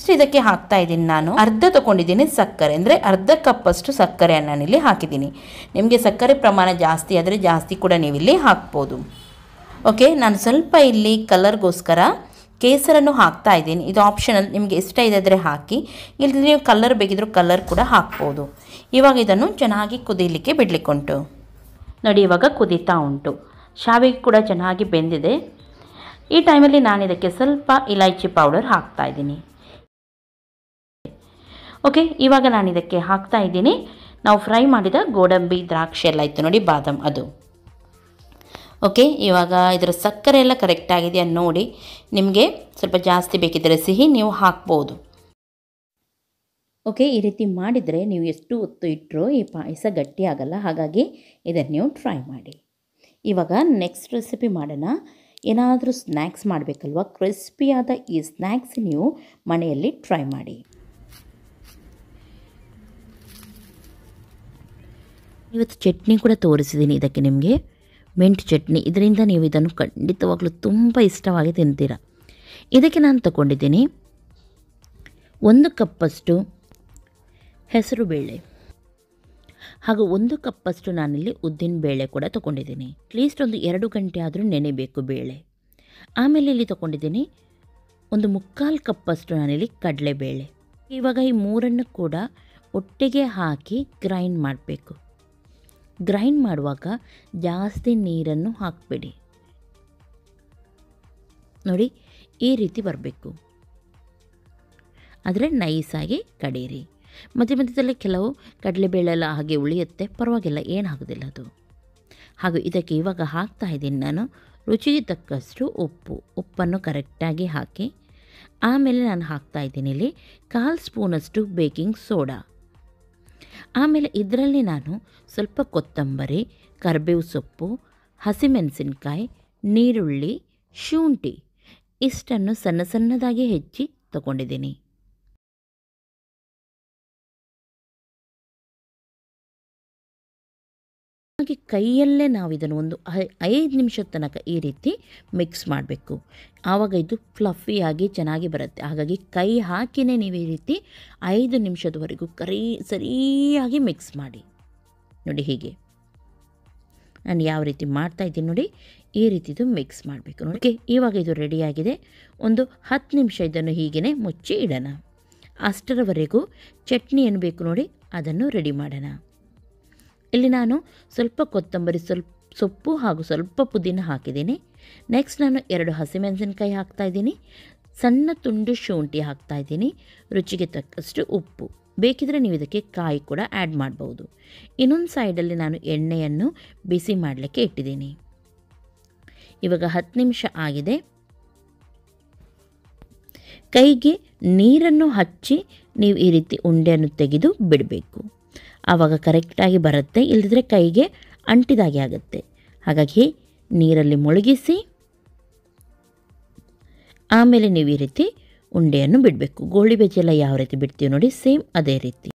ಸೊ ಇದಕ್ಕೆ ಹಾಕ್ತಾ ಇದ್ದೀನಿ ನಾನು ಅರ್ಧ ತೊಗೊಂಡಿದ್ದೀನಿ ಸಕ್ಕರೆ ಅಂದರೆ ಅರ್ಧ ಕಪ್ಪಷ್ಟು ಸಕ್ಕರೆಯನ್ನು ನಾನಿಲ್ಲಿ ಹಾಕಿದ್ದೀನಿ ನಿಮಗೆ ಸಕ್ಕರೆ ಪ್ರಮಾಣ ಜಾಸ್ತಿ ಆದರೆ ಜಾಸ್ತಿ ಕೂಡ ನೀವಿಲ್ಲಿ ಹಾಕ್ಬೋದು ಓಕೆ ನಾನು ಸ್ವಲ್ಪ ಇಲ್ಲಿ ಕಲರ್ಗೋಸ್ಕರ ಕೇಸರನ್ನು ಹಾಕ್ತಾ ಇದ್ದೀನಿ ಇದು ಆಪ್ಷನಲ್ ನಿಮಗೆ ಇಷ್ಟ ಇದ್ದರೆ ಹಾಕಿ ಇಲ್ಲಿ ನೀವು ಕಲರ್ ಬೇಕಿದ್ರೂ ಕಲರ್ ಕೂಡ ಹಾಕ್ಬೋದು ಇವಾಗ ಇದನ್ನು ಚೆನ್ನಾಗಿ ಕುದೀಲಿಕ್ಕೆ ಬಿಡಲಿಕ್ಕುಂಟು ನೋಡಿ ಇವಾಗ ಕುದೀತಾ ಉಂಟು ಶಾವಿಗೆ ಕೂಡ ಚೆನ್ನಾಗಿ ಬೆಂದಿದೆ ಈ ಟೈಮಲ್ಲಿ ನಾನು ಇದಕ್ಕೆ ಸ್ವಲ್ಪ ಇಲೈಚಿ ಪೌಡರ್ ಹಾಕ್ತಾ ಇದ್ದೀನಿ ಓಕೆ ಇವಾಗ ನಾನು ಇದಕ್ಕೆ ಹಾಕ್ತಾ ಇದ್ದೀನಿ ನಾವು ಫ್ರೈ ಮಾಡಿದ ಗೋಡಂಬಿ ದ್ರಾಕ್ಷಿ ಎಲ್ಲ ಇತ್ತು ನೋಡಿ ಬಾದಾಮ್ ಅದು ಓಕೆ ಇವಾಗ ಇದರ ಸಕ್ಕರೆ ಎಲ್ಲ ಕರೆಕ್ಟ್ ಆಗಿದೆಯಾ ನೋಡಿ ನಿಮಗೆ ಸ್ವಲ್ಪ ಜಾಸ್ತಿ ಬೇಕಿದ್ದರೆ ಸಿಹಿ ನೀವು ಹಾಕ್ಬೋದು ಓಕೆ ಈ ರೀತಿ ಮಾಡಿದರೆ ನೀವು ಎಷ್ಟು ಹೊತ್ತು ಇಟ್ಟರೂ ಈ ಪಾಯಸ ಗಟ್ಟಿಯಾಗಲ್ಲ ಹಾಗಾಗಿ ಇದನ್ನು ನೀವು ಟ್ರೈ ಮಾಡಿ ಇವಾಗ ನೆಕ್ಸ್ಟ್ ರೆಸಿಪಿ ಮಾಡೋಣ ಏನಾದರೂ ಸ್ನ್ಯಾಕ್ಸ್ ಮಾಡಬೇಕಲ್ವ ಕ್ರಿಸ್ಪಿಯಾದ ಈ ಸ್ನ್ಯಾಕ್ಸ್ ನೀವು ಮನೆಯಲ್ಲಿ ಟ್ರೈ ಮಾಡಿ ಇವತ್ತು ಚಟ್ನಿ ಕೂಡ ತೋರಿಸಿದ್ದೀನಿ ಇದಕ್ಕೆ ನಿಮಗೆ ಮೆಂಟ್ ಚಟ್ನಿ ಇದರಿಂದ ನೀವು ಇದನ್ನು ಖಂಡಿತವಾಗಲೂ ತುಂಬ ಇಷ್ಟವಾಗಿ ತಿಂತೀರ ಇದಕ್ಕೆ ನಾನು ತಗೊಂಡಿದ್ದೀನಿ ಒಂದು ಕಪ್ಪಷ್ಟು ಹೆಸರುಬೇಳೆ ಹಾಗೂ ಒಂದು ಕಪ್ಪಷ್ಟು ನಾನಿಲ್ಲಿ ಉದ್ದಿನ ಬೇಳೆ ಕೂಡ ತೊಗೊಂಡಿದ್ದೀನಿ ಅಟ್ಲೀಸ್ಟ್ ಒಂದು ಎರಡು ಗಂಟೆ ಆದರೂ ನೆನೆಬೇಕು ಬೇಳೆ ಆಮೇಲೆ ಇಲ್ಲಿ ತೊಗೊಂಡಿದ್ದೀನಿ ಒಂದು ಮುಕ್ಕಾಲು ಕಪ್ಪಷ್ಟು ನಾನಿಲ್ಲಿ ಕಡಲೆಬೇಳೆ ಇವಾಗ ಈ ಮೂರನ್ನು ಕೂಡ ಒಟ್ಟಿಗೆ ಹಾಕಿ ಗ್ರೈಂಡ್ ಮಾಡಬೇಕು ಗ್ರೈಂಡ್ ಮಾಡುವಾಗ ಜಾಸ್ತಿ ನೀರನ್ನು ಹಾಕಬೇಡಿ ನೋಡಿ ಈ ರೀತಿ ಬರಬೇಕು ಆದರೆ ನೈಸಾಗಿ ಕಡೀರಿ ಮಧ್ಯ ಮಧ್ಯದಲ್ಲಿ ಕೆಲವು ಕಡಲೆಬೇಳೆಲ್ಲ ಹಾಗೆ ಉಳಿಯುತ್ತೆ ಪರವಾಗಿಲ್ಲ ಏನು ಅದು ಹಾಗೂ ಇದಕ್ಕೆ ಇವಾಗ ಹಾಕ್ತಾ ಇದ್ದೀನಿ ನಾನು ರುಚಿಗೆ ತಕ್ಕಷ್ಟು ಉಪ್ಪು ಉಪ್ಪನ್ನು ಕರೆಕ್ಟಾಗಿ ಹಾಕಿ ಆಮೇಲೆ ನಾನು ಹಾಕ್ತಾ ಇದ್ದೀನಿ ಇಲ್ಲಿ ಕಾಲು ಸ್ಪೂನಷ್ಟು ಬೇಕಿಂಗ್ ಸೋಡಾ ಆಮೇಲೆ ಇದರಲ್ಲಿ ನಾನು ಸ್ವಲ್ಪ ಕೊತ್ತಂಬರಿ ಕರಿಬೇವು ಸೊಪ್ಪು ಹಸಿಮೆಣಸಿನಕಾಯಿ ನೀರುಳ್ಳಿ ಶುಂಠಿ ಇಷ್ಟನ್ನು ಸಣ್ಣ ಸಣ್ಣದಾಗಿ ಹೆಚ್ಚಿ ತಗೊಂಡಿದ್ದೀನಿ ಹಾಗೆ ಕೈಯಲ್ಲೇ ನಾವು ಇದನ್ನು ಒಂದು ಐದು ನಿಮಿಷದ ತನಕ ಈ ರೀತಿ ಮಿಕ್ಸ್ ಮಾಡಬೇಕು ಆವಾಗ ಇದು ಫ್ಲಫಿಯಾಗಿ ಚೆನ್ನಾಗಿ ಬರುತ್ತೆ ಹಾಗಾಗಿ ಕೈ ಹಾಕಿನೇ ನೀವು ಈ ರೀತಿ ಐದು ನಿಮಿಷದವರೆಗೂ ಕರಿ ಸರಿಯಾಗಿ ಮಿಕ್ಸ್ ಮಾಡಿ ನೋಡಿ ಹೀಗೆ ನಾನು ಯಾವ ರೀತಿ ಮಾಡ್ತಾ ಇದ್ದೀನಿ ನೋಡಿ ಈ ರೀತಿದು ಮಿಕ್ಸ್ ಮಾಡಬೇಕು ನೋಡಿ ಇವಾಗ ಇದು ರೆಡಿಯಾಗಿದೆ ಒಂದು ಹತ್ತು ನಿಮಿಷ ಇದನ್ನು ಹೀಗೇ ಮುಚ್ಚಿ ಇಡೋಣ ಅಷ್ಟರವರೆಗೂ ಚಟ್ನಿ ಏನು ಬೇಕು ನೋಡಿ ಅದನ್ನು ರೆಡಿ ಮಾಡೋಣ ಇಲ್ಲಿ ನಾನು ಸ್ವಲ್ಪ ಕೊತ್ತಂಬರಿ ಸ್ವಲ್ಪ ಸೊಪ್ಪು ಹಾಗೂ ಸ್ವಲ್ಪ ಪುದೀನ ಹಾಕಿದ್ದೀನಿ ನೆಕ್ಸ್ಟ್ ನಾನು ಎರಡು ಹಾಕ್ತಾ ಇದ್ದೀನಿ ಸಣ್ಣ ತುಂಡು ಶುಂಠಿ ಇದ್ದೀನಿ ರುಚಿಗೆ ತಕ್ಕಷ್ಟು ಉಪ್ಪು ಬೇಕಿದ್ರೆ ನೀವು ಇದಕ್ಕೆ ಕಾಯಿ ಕೂಡ ಆ್ಯಡ್ ಮಾಡ್ಬೋದು ಇನ್ನೊಂದು ಸೈಡಲ್ಲಿ ನಾನು ಎಣ್ಣೆಯನ್ನು ಬಿಸಿ ಮಾಡಲಿಕ್ಕೆ ಇಟ್ಟಿದ್ದೀನಿ ಇವಾಗ ಹತ್ತು ನಿಮಿಷ ಆಗಿದೆ ಕೈಗೆ ನೀರನ್ನು ಹಚ್ಚಿ ನೀವು ಈ ರೀತಿ ಉಂಡೆಯನ್ನು ತೆಗೆದು ಬಿಡಬೇಕು ಆವಾಗ ಕರೆಕ್ಟಾಗಿ ಬರುತ್ತೆ ಇಲ್ಲದಿದ್ರೆ ಕೈಗೆ ಅಂಟಿದಾಗೆ ಆಗುತ್ತೆ ಹಾಗಾಗಿ ನೀರಲ್ಲಿ ಮುಳುಗಿಸಿ ಆಮೇಲೆ ನೀವು ಈ ರೀತಿ ಉಂಡೆಯನ್ನು ಬಿಡಬೇಕು ಗೋಳಿ ಯಾವ ರೀತಿ ಬಿಡ್ತೀವಿ ನೋಡಿ ಸೇಮ್ ಅದೇ ರೀತಿ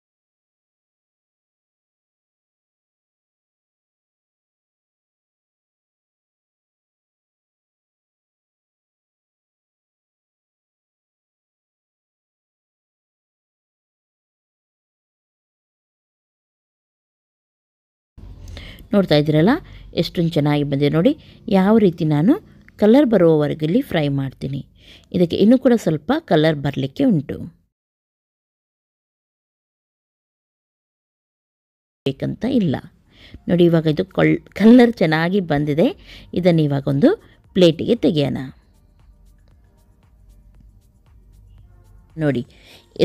ನೋಡ್ತಾ ಇದ್ದೀರಲ್ಲ ಎಷ್ಟೊಂದು ಚೆನ್ನಾಗಿ ಬಂದಿದೆ ನೋಡಿ ಯಾವ ರೀತಿ ನಾನು ಕಲರ್ ಬರುವವರೆಗಲ್ಲಿ ಫ್ರೈ ಮಾಡ್ತೀನಿ ಇದಕ್ಕೆ ಇನ್ನೂ ಕೂಡ ಸ್ವಲ್ಪ ಕಲರ್ ಬರಲಿಕ್ಕೆ ಉಂಟು ಬೇಕಂತ ಇಲ್ಲ ನೋಡಿ ಇವಾಗ ಇದು ಕಲ್ ಕಲ್ಲರ್ ಚೆನ್ನಾಗಿ ಬಂದಿದೆ ಇದನ್ನು ಇವಾಗ ಒಂದು ಪ್ಲೇಟಿಗೆ ತೆಗೆಯೋಣ ನೋಡಿ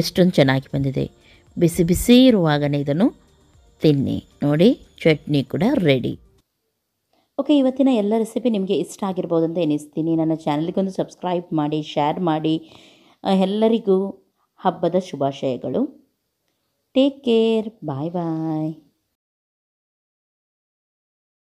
ಎಷ್ಟೊಂದು ಚೆನ್ನಾಗಿ ಬಂದಿದೆ ಬಿಸಿ ಬಿಸಿ ಇರುವಾಗಲೇ ಇದನ್ನು ತಿನ್ನಿ ನೋಡಿ ಚಟ್ನಿ ಕೂಡ ರೆಡಿ ಓಕೆ ಇವತ್ತಿನ ಎಲ್ಲ ರೆಸಿಪಿ ನಿಮಗೆ ಇಷ್ಟ ಆಗಿರ್ಬೋದು ಅಂತ ಎನಿಸ್ತೀನಿ ನನ್ನ ಚಾನಲ್ಗೊಂದು ಸಬ್ಸ್ಕ್ರೈಬ್ ಮಾಡಿ ಶೇರ್ ಮಾಡಿ ಎಲ್ಲರಿಗೂ ಹಬ್ಬದ ಶುಭಾಶಯಗಳು ಟೇಕ್ ಕೇರ್ ಬಾಯ್ ಬಾಯ್